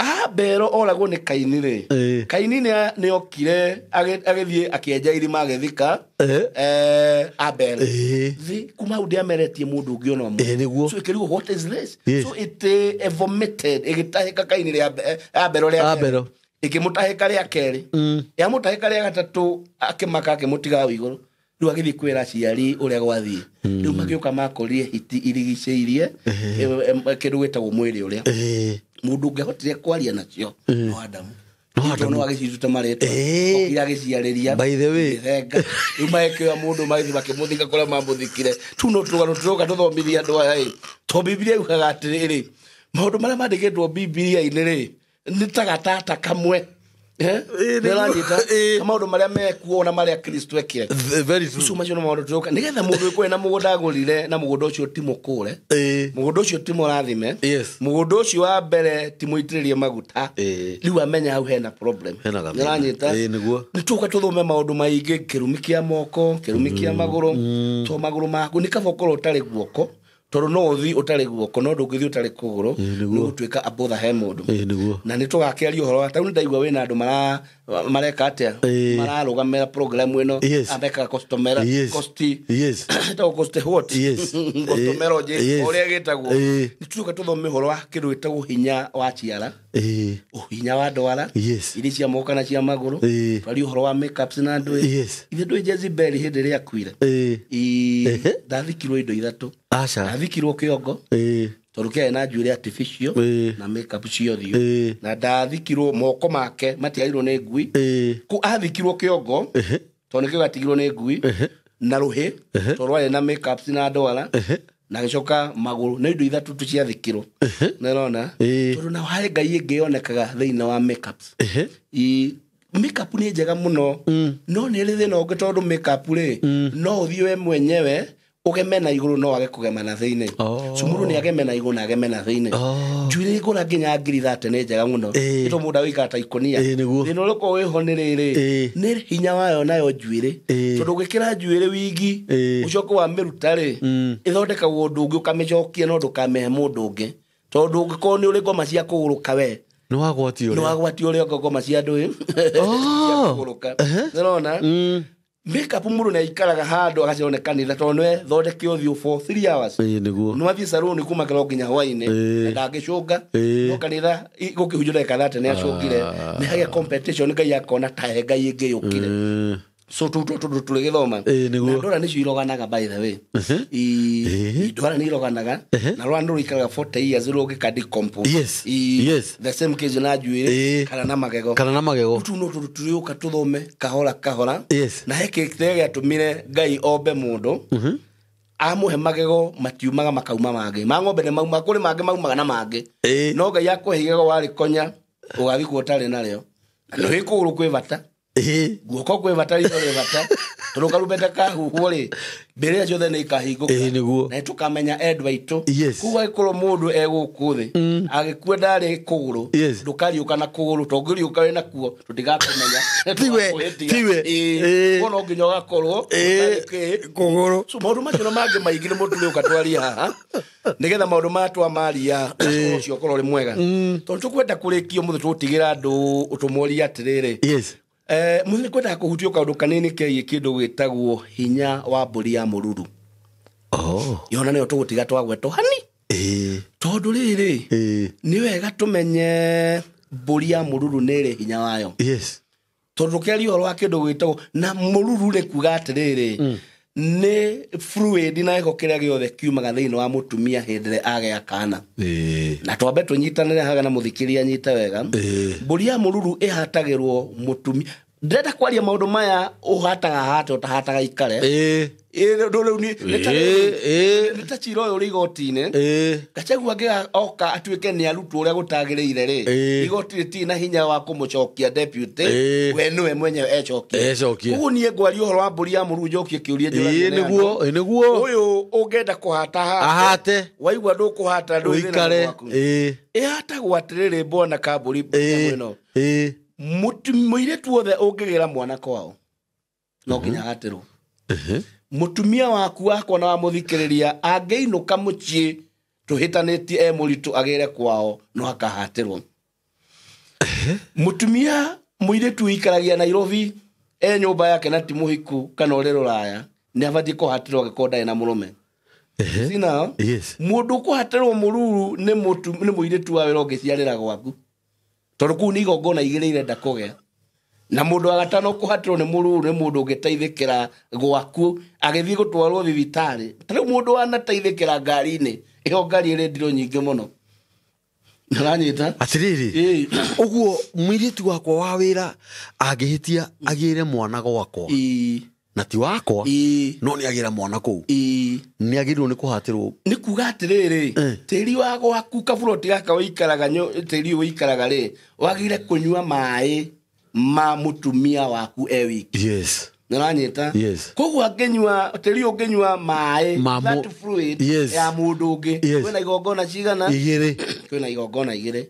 ambero ah, oragwo nä kaini rä kaini nä okire agäthiä akĩenja irima agethika eh. eh, abel thi kuma hau ndä ameretie må ndå å ngä ona kä rigwo ĩgĩtahä ka kaini rä ambero ä ambero må tahä ka rä a kerä mm. yamå tahä ka rä a gatatå akä maka akä må tiga igå rå rä u agä thiä kwä ra ciari å rä a gwathiä rä u mm. magä å ka makorire hiti irigicä irie kä ndå gä tagwo mwä rä å rä a mundu ngehotire kwaria nacio eh. no adamu agäcituta maretira agä ciarä riarä u makä oya må ndå magä makä må thika kå rä a mamå thikire tu no tå rũgano tå roka tå thomithia andå aya ä to bibiria yugaga atä rä rä maå ndå marä a mandä gä two bibiria-inä rä nä tagatata kamwe maå ndå marä a marä a nä getha må na må eh, gå na må å cio kå re må å cio må gå nda å cio wa mbere ti må itä rä rie maguta eh. rä hau tå ka tå maå ndå maingä kä rumi kä a moko kä rumi kä a magå rå mm. to rå maku nä kabokorwo å tarä guoko tondå no å thiä å tarä guoko no ndå ngä thiä å tarä kå gå rå nä gå tuä ka he må ndå na nä tå gakä aria å horo tarä u nä ndaigua wä na andå mara mareka atia eh. mararugamira programu ino yes. ameka costomera yes. kosti yes. tagwo costi what yes. costomero eh. je yes. uria gitagwo eh. nituka tuthome horo wa kindu gitagwo hinya wa ciara hinya wa ndwara yes. iri cia moka na cia maguru twari uhoro wa makeups na andu yes. ithe ndui jezibeli hindi ria kuire ndathikirwo indo ithatu ndathikirwo kiongo tondå kä na njuä na make up makeup ciothiå na ndathikirwo moko make matigairwo nä ngui athikirwo kä ongo tondå nä kä gatigirwo nä ngui na rå hä tondå rwarä na makeup na ndwara na gä coka magå rå na indo ithatå tå ciathikirwo na rona tondå na harä ngai ä ngä yonekaga thä inä wa make makeup nä njega må mm. no mm. no nä rä thä na å ngä tondå makeup rä no å thiä we mwenyewe ugeme na iguru no age kugema na thiini oh. sumuru ni ageme na iguru na ageme na thiini oh. njuire igura nginya ngiri thate ni njega muno ito munda wika ta ikonia eh, loko we wihonirire ri ni hinya wayo nayo njuire tondu gikira njuire wigi ucoko wa meruta ri mm. ithondekagwo undu ungi ukamicokie no ndukame mundu ngi tondu ungikorwo ni uri ngoma cia kuguruka we ni wagwati å rä a nä wagwati å rä cia ndu oh. ä cia kå gå rå makeup mundu ne ikaraga handu agacione kanitha tondu we thondeke uthiu for 3 hours eh niguo no mathi ni kuma kero kinya waine na ndangicunga no kanitha gukihujura kadha ne acungire ah. ni hage competition ngai akona tahe ngai ingiyukire so tutuo tå gä thoma nä cio iroganaga by the way nä iroganaga na rå nä rå ikaraga rå kana kana na magego tu no tå å ka tå thome kahora kahora na hekä ngai ombe må ndå amuhe magego matiumaga makauma mangä ma ng'ombe nä mauma kå rä mangä maumaga na mangä no ngai akå he warä konya å tarä narä o nä kå gå rå kwä bata guoko kwivata itho rivata tondu karubete kahuhwo ri mbirira ciothe ni ikahinguka na tukamenya endw aitu koguo gå rå ndå kariå agikue na kuguru tongiriuka wi nakuo tutigatumenya tiwe no nginya ugakorwo kuguru maundu macio haha nigetha maundu matwa maria ucio korwo rä mwega mm. tondu tukwenda kurikio muthu tutigira andu utumworia atiriri Eh, må nä kwendaga kå hutia kaå ndå kanini kegiä kä ndå gä tagwo hinya wa mbå ya må ruru oh. yona nä yo tå gå tiga twagwetwo hani eh. tondå rä rä eh. nä wega tå menye mbå ya må ruru nä rä hinya wayo tondå kä riå horo wa kä ndå gwä tagwo na må ruru rä kuga atä rä rä nä fluid na gäko ko kä rä a gä othe kiumaga thä inä wa må tumia hä ndä ä agea kana na twambe tå nyitanä re haga na må thikä ria nyite wega mbå ri ya må ruru ä hatagä rwo må tumia ndirenda kwaria maundu maya uhataga hate utahataga ikare nä ta cira å yå rä igoti-inä gacagua angä oka atuä nä arutwo å rä a gå tagä rä ire rä igoti rä tirä na hinya wa kå må cokia we nä we mwenyewe ecokie koguo nie ngwaria å horo wa mbå ri ya må ruu njokie kä å ria nä guo å yå å ngenda kå hata hate waigua ndå kå hata ndå ikare ä hatagwo atä rä rä mbona kambå ri no muiretu othe ra mwana kwao no nginya må tumia waku må na tå hä tanä tuhitanitie e agä re kwao no må irä tu ikaragia nairobi e mba yake na ti hiku kana rå raya nä abatiä kå hatä agä korwo ndarä na må rå me må ndå å kå hatä rwo må ruru nä må irä tu wa wä ra å ngä ciarä ra gwaku tondå kå u nä igongona igä rä irenda kå gea na må ndå agatano kå hatä rwo nä må rå nä må ndå å ngä teithä kä ra gwaku agä thiä gå twarwo thibitarä tarä u må ndå wanateithä kä ra ngari-inä ä ho ngari ä rä ndirå nyingä må no rä atiriri å guo mwiritu wakwa wa wä ra angä hä tia agä re mwana gwakwa na ti wakwa no nä agä ra mwana kå u nä agä rä rwo nä kå hatä rwo nä kuga atä rä rä tä ri wa gwaku kaburoti gaka wä ikaraga tä ri å ikaraga rä wagä re kå nyua maä ma må tumia waku e wiki yes naranyita yes. koguo anginyua tiri unginyua maĩ yes. ya mundu ungi yes. na igongona cigana igiri na igongona igiri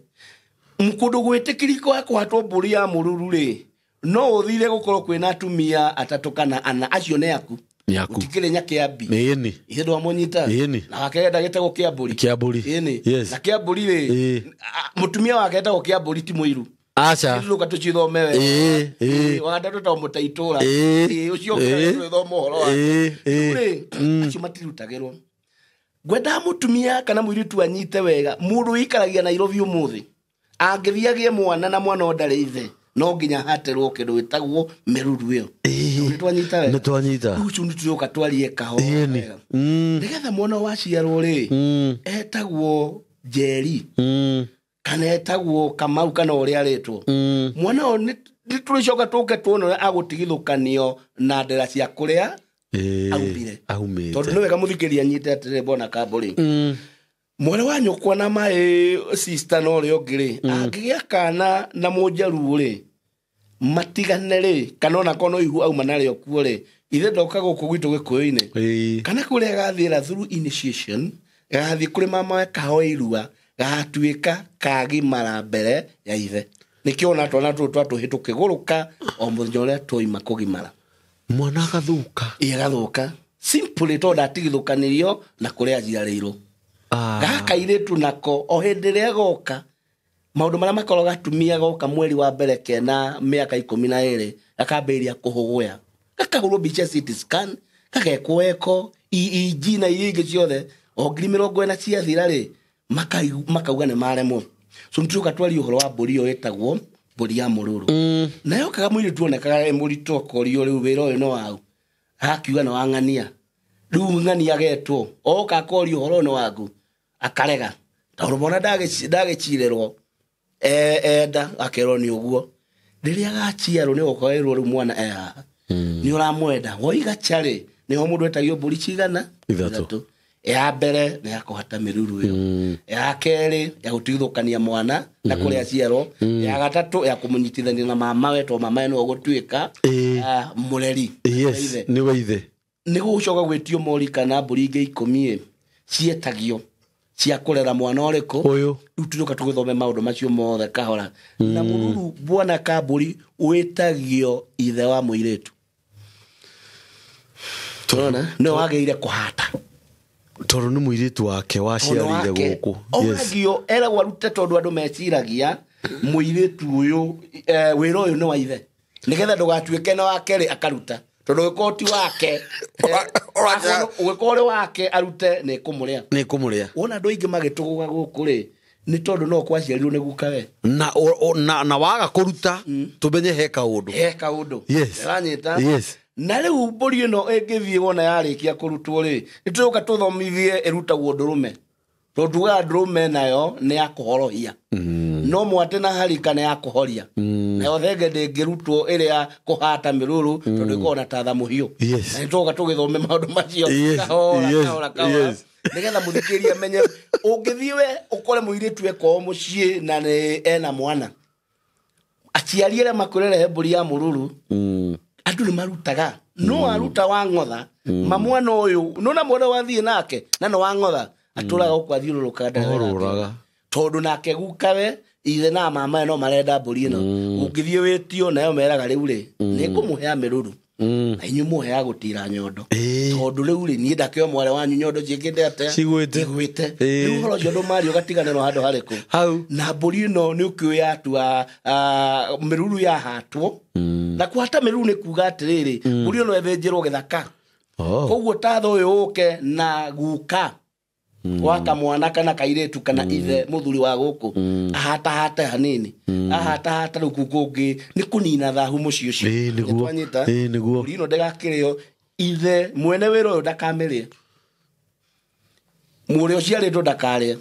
kundu gwitikirie kwa kwatwo mburi ya mururu ri no uthire gukorwo kwina atumia atatu kana ana acio ne aku yaku tikire nya kiambi ĩni ihĩndwa mũnyita ĩni na wake endagĩtagwo kĩambũri kĩambũri ĩni yes. na kĩambũri rĩ mũtumia wake etagwo kĩambũri ti mũiru aca rä gatå cithome wewagatatu ta må ta itå ra å cio thoma å horo rä acio matirutagä rwo ngwendaga må tumia kana må tu anyite wega må ndå ikaragia nairobi å må thä angä thiagie mwana na mwana å ndarä ithe no nginya haterwo kindu gitagwo miruru iyo ni twanyita ni twanyita ucu ni tuoka twarie kaho ni mm. nigetha mwana waciarwo ri mm. etagwo njeri mm. kana etagwo kamau kana uri aritwo mwana o ni tuli tulicoka tuke tuono agutigithukanio na ndera cia kuria aumire tondu ni wega muthikiria nyite atirä bona kambå rä mwene wa nyå kwa na maä sista na å rä a å ngä rä angä gä a kana na må njaruo rä matigane rä kana ona korwo no ihu auma narä o kuo rä ithe ndoka gå kå gwitå gä kå yå-inä kana kå rä a gathiä ra initiation kå rä mamawe kahoe irua gatuä ka kagimara mbere ya ithe nä kä ona twana tå twatå hä tå kä gå rå ka o må thenya å rä a twaima kå gimara mwana agathå ka ä agathå ka tondå kanä rio na kå rä a aciarä irwo ah. gakairä tu nako o hä ndä ä rä a goka maundu maria makoroga tumia goka mweri wa mbere kena miaka ikumi na iri gakambiriria kuhuguya gakahurwo mbica ct scan gagekwo eko eeg na iria e ingi e ciothe o ngiri mirongo ena ciathira ri makauga nä maremwo so nituoka twaria å horo wa mbåri ä yo ätagwo ya må mm. nayo kaga mwä rä tuonekaga e må ritå akorio rä u wä ra å yå nä wau hakiuga nä wa ng'ania rä ng'ania agetwo oka akorio å horo å nä akarega taå rå mona ndagä cirerwo enda akerwo nä å guo rä rä a gaciarwo nä gokairwo rä u mwana ehaha hmm. nä å ramwenda woigacarä nä ho må ndå etagio mbå ri cigana ithatu e ya mbere nä ya miruru hata mä ruru yo hmm. e ya keri ya gutithukania kania mwana na hmm. kå rä aciarwo e ya gatatå ya kå må nyitithania na mama weto mama eno wagå tuä ka må reri waithe nä gå coka gwä tio mori kana mbå ri ingä ikå miä cietagio cia kå rera mwana å rä kå rä u ka tå gä thome maå ndå macio mothe kahora na må mm. ruru bwana kambå wä tagio ithe wa må irä tu tårona nä wagä ire kå hata tondå nä må irä tu wake waciarä gå kå oragio tondå andå meciragia må irä tu å yå eh, wä ra å yå nä waithe nä getha ndå gatuä ke na wakerä akaruta tondå gä ti wake gä korwo rä wake arute nä kå må rä a nä kå må rä a wona andå aingä magä tå gå ga gå kå rä nä tondå no kwaciarirwo nä gukawe na, na, na waga kå ruta mm. tå menye he kaå ndå he kaå ndå yes. ranyita yes. na rä u mbå ri ä no ä ngä thiä wona yarä kia kå rutwo rä nä tå ka tå thomithie ä rutagwo ndå rå me tondå ga ndå rå me nayo nä yakå horohia mm no mwate na harikana ya kuhoria mm. nayo thenge ndingirutwo ya kuhata miruru mm. tondu ikona tatha muhiu yes. na nitoka tugithome maundu macio yes. kahora yes. kahora kahora yes nigetha muthikiriria menye ungithii we ukore muiritu ekoo mucii na ni ena mwana aciari aria makwirere mburi ya mururu mm. andu ni marutaga mm. no aruta wa ng'otha mm. mamwana uyu nona mwana wathiĩ nake na no wa ng'otha atũraga mm. gũkũ athiũrũrũka tondu nake gukawe ithe na mama no marenda mburi ino ungithie mm. witio nayo meraga riu ri mm. ni ngumuhea miruru mm. na inyu muhea gutira nyondo tondu riu ri nie ndakeo mware wanyu nyondo ciikinde atia cigwite cigwite riu horo nyondo mari ugatiganirwo handu hariku hau na mburi ino ni ukiuya atua miruru yahatwo na kuhata miruru ni kuga atiriri mburi ino ethinjirwo githaka oh. koguo tatha uyu uke na guka gwaka mm. mwana kana kairetu kana mm. ithe muthuri wa guku mm. ahatahate hanini ahatahata riu kungungi ni kunina thahu muci ucio twanyita mburi ino ndĩgakĩrĩo ithe mwene wĩra ũyũ ndakamĩrĩa mũrĩ ũciarĩtwo ndakarĩa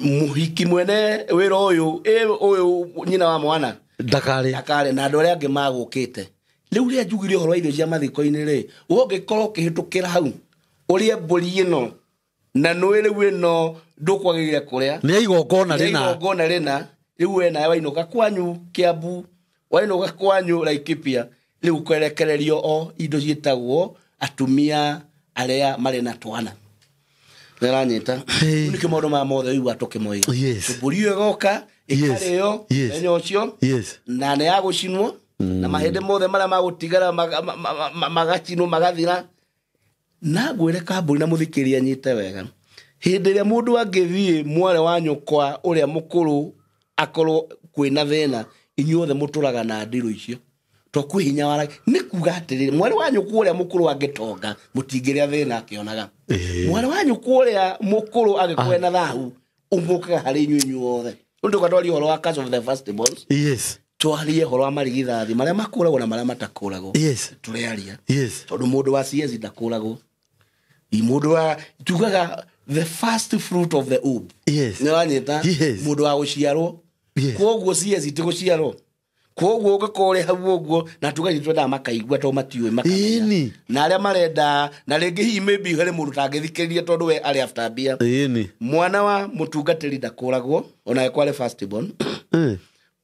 mũhiki mwene wĩra ũyũ ũyũ nyina wa mwana ndakarĩ ndakarĩ na andũ arĩa angĩ te rĩu rĩa njugire ũhoro wa irio cia mathiko-inĩ rĩ ũngĩkorwo ũkĩhĩtũkĩra hau ũrĩe mbũri no na nä rä u ä no ndå kwagä ire kå rä a nä aigongona rä naigongona rä na rä u wena wainå ka kwanyu kä ambu wainå ka kwanyu laikipia rä u kwerekererio o indo ciätagwo atumia arä a marä na twana nä ranyita nä kä maå ndå maya mothe igua tå kä mwä mbå ri ĩgoka ĩkarä o menya å cio na nä yagå cinwo na mahä ndä mothe marä a magå tigara magacinwo magathira na ngwire kamburi na muthikiria nyite wega hindi ria mundu angithii mware wa nyukwa uria mukuru akorwo kwina thina inyuothe muturaga na ndiru icio to kwi hinya warage ni kuga atiriri mwari wa nyukwa uria mukuru angitonga mutingiria thina akionaga mwari wa nyukwa uria mukuru agikwe na thahu umukaga hari inyu inyuothe undu katwaria uhoro wa catch of the first balls yes twarie horo wa marigithathi maria makuragwo na maria matakuragwo yes turearia yes tondu mundu wa cs ndakurago mundu wa tugaga the first fruit of the ob yes. nä wanyita yes. mundu wa gå ciarwo yes. koguo cieci tä gå ciarwo koguo å gä hau å guo na tugani twendaga makaigua to matiå makamenya na arä a marenda na rä ngä hihi maybe harä må ndå tangä thikä rĩria tondå we arä after bia mwana wa må tungatä ri ndakå ragwo onake kwarä firstborn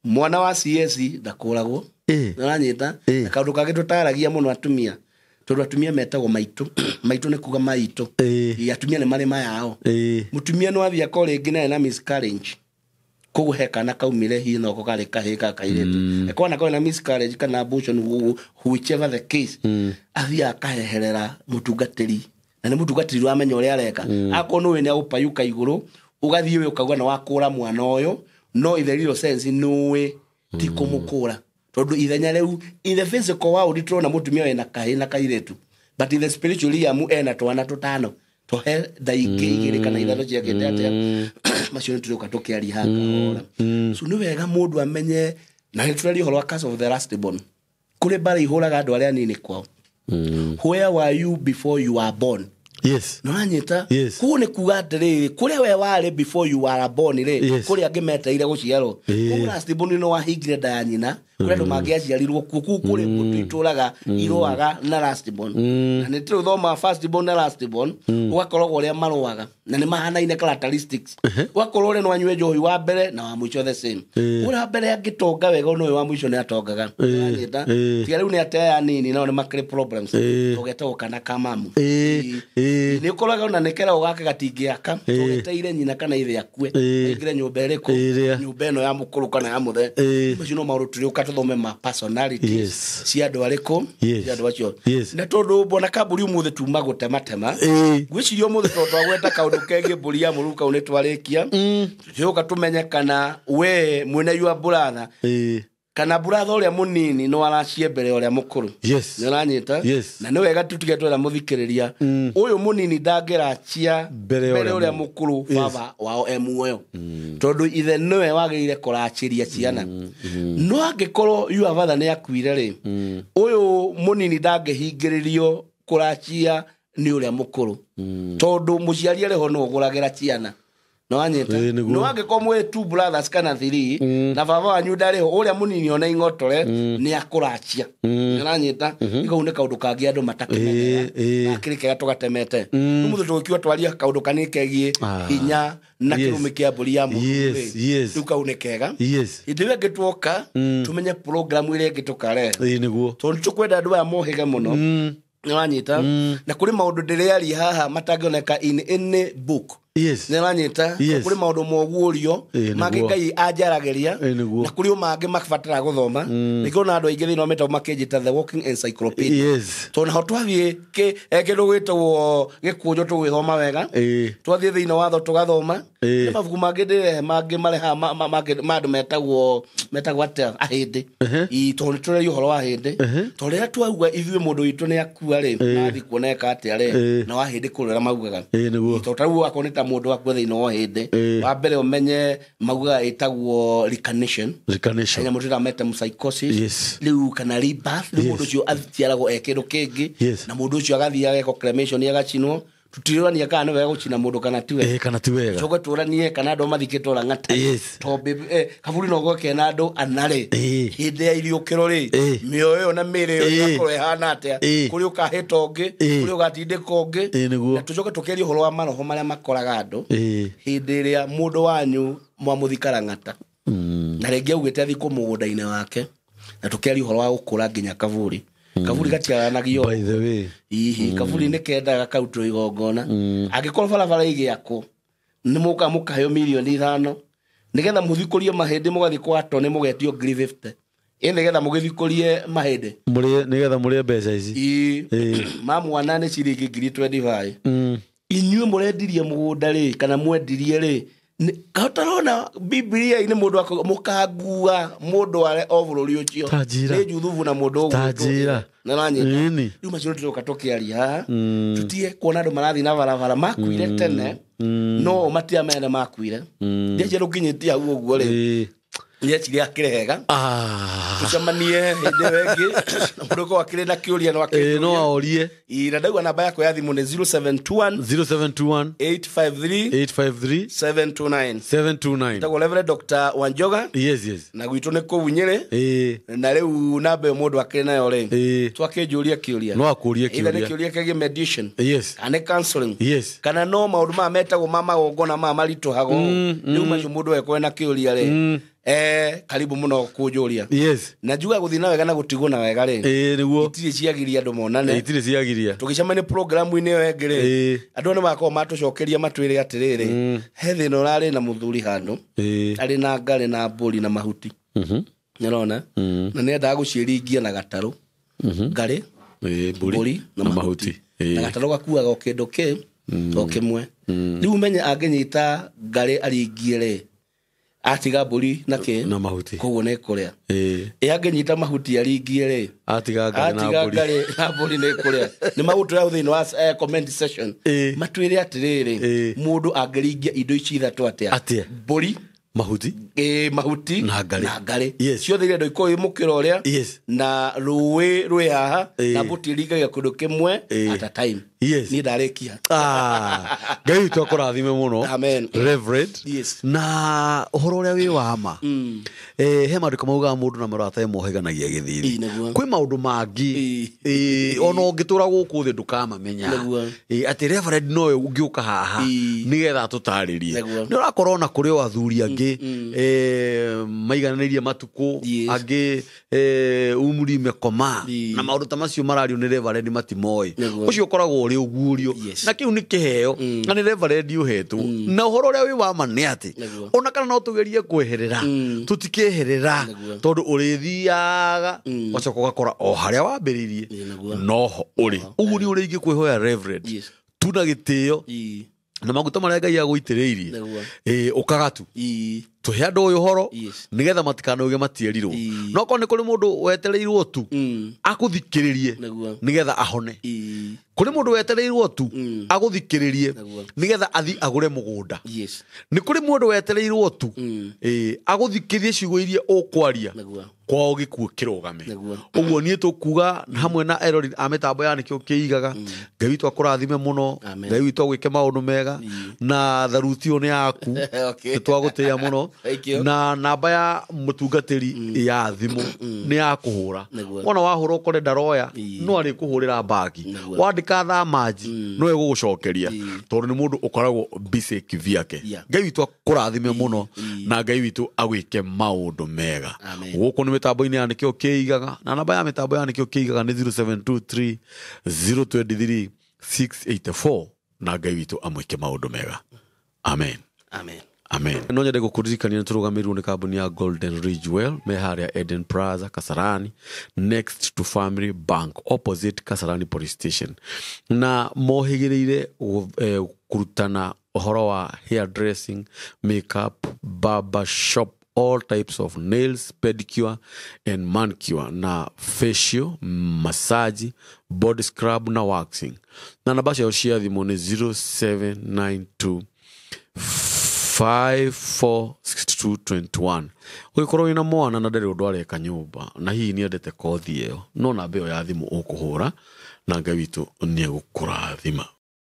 mwana wa cs ndakå ragwo nä ranyita na kaå ndå kangä tå taragia må no atumia tondu atumia metagwo maitu maitu nä kuga maitå e. atumia nä marä mayao e. må tumia no athiä ako rä ngä nae na miscarriage koguo he kana kaumire hihi noko ka kahä ka kairä mm. ekwana kawe na miscarriage kana abortion whichever the case mm. athiä akaheherera må tungatä na nä må tungatä ri wamenya areka mm. akorwo nä wä nä agå paiuka igå rå å gathiä na wakå mwana å no itheriro sense nä wä tikå må kå mm tondu ithenya riu in the physical world turona mutumia ena kai na kairetu but in the spiritual ya mu ena twana tutano tohe thaingä igä rä kana mm. ithano ciakä te atä ya mm. nä tå rä ka tå kä aria hakahora mm. so nä wega må ndå amenye na nä tå reria å horo wa kå rä mbarä ihå raga andå arä a nini kwao where were you before you were born yes. nonanyita yes. koguo nä kuga atärä rä kå we wale before you were born rä yes. kå rä a ngä meteire last born ino wa wahingire da ya Yes kå andå mm. mangä aciarirwo kuo kuu kå rä mm. gå tå itå raga mm. irwaga na na nä tä thoma fastibon na rastibon ũgakoragwo å rä a marwaga na nä mahanaine characteristics ũgakorwo å rä no anyue njohi wa mbere na wa må ico the same å rä a mbere angä tonga wega å wa må ico nä atongaga nyenda tiga rä u nä ateaya nini nao nä makärä problems tågetagwo kana kamamu nä å koraga ona nä kera å gaka gatingä aka tågeteire nyina kana ithe akue aingä re nyå mba ä rä kå nyå mba ä no ya må kå rå kana ya må the macio no maå rå tå rä å tuthome ma personalities yes. cia andå arä kå yes. cia andå acio yes. nä tondå mbona kambå må thä tuma gå tematema ngwä eh. ciria må thä agweta kaå ndå kengä mbå ri ya må ruu kau nä twarä kia mm. ka tå kana we mwene yua mbå kana buratha uria munini no aracie mbere uria mukuru yes ni uranyita yes na ni wega tutuge twera muthikiriria uyu mm. munini ndangirachia mbere uria mukuru baba yes. wao e muoyo mm. tondu ithe niwe wagiire kurachiria ciana no mm. mm. no have other father ni akuire ri uyu munini ndangihingiririo kurachia ni uria mukuru mm. mm. tondu muciari ho no guragira ciana nowanyita nowangä mwä two brothers kana mm. na baba wanyu ndarä ho å rä a må nini ona ing'otore mm. nä akå rachia ranyita mm. -hmm. ikau nä kaå ndå kangä andå rä kega tå gatemete må thå tå gä twaria kaå ndå kanä kegiä ah. hinya na kä rå mä kä ri ya må rä kau nä kega ithä rä ngä twoka mm. tå menye rä ngä tå tondå nä tå kwenda andå aya mohäge må no nä na kå rä maå ndå ndä rä aria haha matangä oneka in book nä ranyitä yes. kå rä maå ndå moguo rio e, mangä ngai anjarageria na kå rä mangä mabatara gå thoma mm. nä kä ona andå aingä thä inä metagwo makä njä the tondå naho twathiä kä eh, ndå gwä tagwo gä kå njo tå gwä thoma wega twathiä thä inä watho tå gathoma nä mabuku mangä ndä rehe mangä mareha mandå metagwo metagwo atä ahä ndä tondå nä tå reria å horo wa hä ndä tondå rä rä a twauga ithuä må ndå witå nä akua rä nathi kuoneka atä a rä na wahä ndä kå rä maugaga tondå tarä u akorwo nä gwĩka mũndũ wakuo thĩinä wa hĩndĩ wa mbere ũmenye maugaga ĩtagwo nyamå ra mete u kana må rĩu å cio athiaragwo e kä ndå kä ngä na mũndå ũcio agathiaga eko agacinwo kana nä wega gå cina må ndå kana eh, coke tå ranie kana andå mathikä å rang'ata tondå eh, kaburi andå anarä eh. hä ndä ya kä ro rä mä oyo ä yo na mä rä ä yo atä a kå rä å kahä ta å ngä kå rä å gatindä ka å ngä na tå coke tå kerie å horo wa maroho marä a makoraga andå hä ndä ä rä a må ndå wanyu mwamå thikarang'ata mm. na rä ngä augä te må gå wake na tå kerie å horo wa gå kå ra nginya kaburi Mm. kavuri gatiaranagio by the way ihi mm. kavuri nä kendaga kautwo igongona mm. angä korwo barabara igi akwo nä muka må yo mirioni ithano nä getha må thikå mahä ndä må gathiä kwatwo nä må getio nä getha må gä thikå rie mahä ndä getha må rä mbeca ici ma mwana nä ciringi ngiri inyuä må rendirie må gå nda rä kana mwendirie rä ngahotarona bibiria-inä må ndå ak må ndware o bå rå ri å cio nä njuthubu na må ndå å na nanyä rä u macio nä tå roka tå kä aria tå mm. tie kuona andå marathiä na barabara makuire mm. tene mm. no matiamene makuire ndiacia rå kinyä tie hau å guo rä nĩachire akĩrega ah. tucemanie hĩndĩ ĩyo ĩngĩ mũndũ ũkorwo akĩrĩ na kĩũria no akĩũria no aorie na ndaigua namba yako ya thimũ nĩ 0721 0721 853 853 729 729 tagwo Reverend Dr Wanjoga yes yes na gwitũ nĩ kũu Nyĩrĩ na rĩu namba ĩyo mũndũ akĩrĩ nayo rĩ twakĩnjũria kĩũria no akũrie kĩũria nĩ kĩũria kĩgiĩ mediation yes kana counseling yes kana no maũndũ maya metagwo ma magongona maya maritũhago mm, rĩu mm. macio mũndũ ekwena kĩũria rĩ mm eh karibu muno kunjuria yes najuga guthii na wega na gutigwo na wega ri eh niguo itiri ciagiria andu monane itiri ciagiria tugicamania programu ini yo ingi ri andu ni makorwo matucokeria matwire atiriri mm. he thina urari na muthuri handu eh. ari na ngari na mburi na mahuti mm -hmm. na mm. na niendaga mm-hmm. guciringia na gataru mm -hmm. ngari eh, mburi na, mahuti eh. na gataru gakuaga o kindu ki o mm. kimwe mm. riu menye anginyita ngari aringie ri atiga mburi na kä na mahuti koguo nä kå rä a ä angä nyita mahuti aringie rä atiga ngarä na mburi nä kå rä a nä magå ya thä inä wa eh, matuä re atä rä rä må ndå angä ringia indo ici ithatå atä a mbå ri mahuti e, mahuti na ngari na ngari yes. ciothe irendo ikorwo imukira uria yes. na ruwi rwi haha na mbuti iringagia kundu kimwe e. at a time yes. ni ndarikia ah, ngai ah, witå akårathime må no yes. na å horo å rä a wä wa ma mm. eh, he mandä ko maugaga må ndå na marata e moheganagia gä thiri kwä maå ndå mangä ona å ngä tå ra gå kå thä ndå kamamenya atä no å ngä å ka haha nä getha tå tarä rie nä å rakorwo na kå rä o athuri angä angä mm. eh, maigananä matukå angä eh, umuri mekoma na maå ndå ta macio marario nä revarendi matimoä å cio å koragwo å rä å guårio na kä u nä kä heo mm. na nä revarendi å hetwo mm. na å horo å rä a wä wa ma nä atä ona kana no tå gerie kweherera tå herera tondå å rä thiaga åcoka å gakora o harä a wambä rä rie noho å rä å guo nä å rä ingä kwä hoya gä tä o na maguta marĩa ngai agũitĩrĩirie ũkaga tu tuhe andu uyu horo yes. nigetha ge matierirwo no korwo rä kuri ndå wetereirwo tu rie akuthikiririe getha ahone kuri mundu wetereirwo tu mm. aguthikiririe nigetha athi agure mugunda yes. ni kuri mundu wetereirwo tu mm. e, aguthikirie mm. ciugo iria ukwaria kwao gikuo kirugame guo niä tå kuga hamwe na erori a mä tambo ya nä kä o kä igaga mm. ngai witå akå muno ngai witå agwä ke maå ndå mega na tharuti å nä yaku nä twagå tä a må no na namba ya mutungatiri mm. ya thimu ni nä ya kå hå ra wona wahå ra å kore ndaroya no arä kå hå rä ra mbagi wandä ka mm. no egå gå cokeria tondå nä må ndå å koragwo bicekiviake ngai witå akå rathime må no na ngai witå agwä ke maå ndå mega gå kå nä mä tambo-inä ya nä kä o kä igaga na namba ya mä tambo ya nä kä o kä igaga nä 0723 023 684 na ngai witå amwä ke maå ndå mega amen, amen amen no nyende gukuririkania nä tå rå gamä nä kambuni ya golden ridge well me harä eden plaza kasarani next to family bank opposite kasarani police station na mohägä rä ire eh, kurutana ũhoro wa hair dressing makeup barber shop all types of nails pedicure and manicure na facial massage body scrub na waxing na namba ciao cia thimũ nĩ 0792 54221 ũgĩkorwo ina mwana na ndari ũndũ areka nyumba na hihi ni endete kothi yo no namba yo ya thimũ ũkũhũra na ngai witũ nĩ egũkũrathima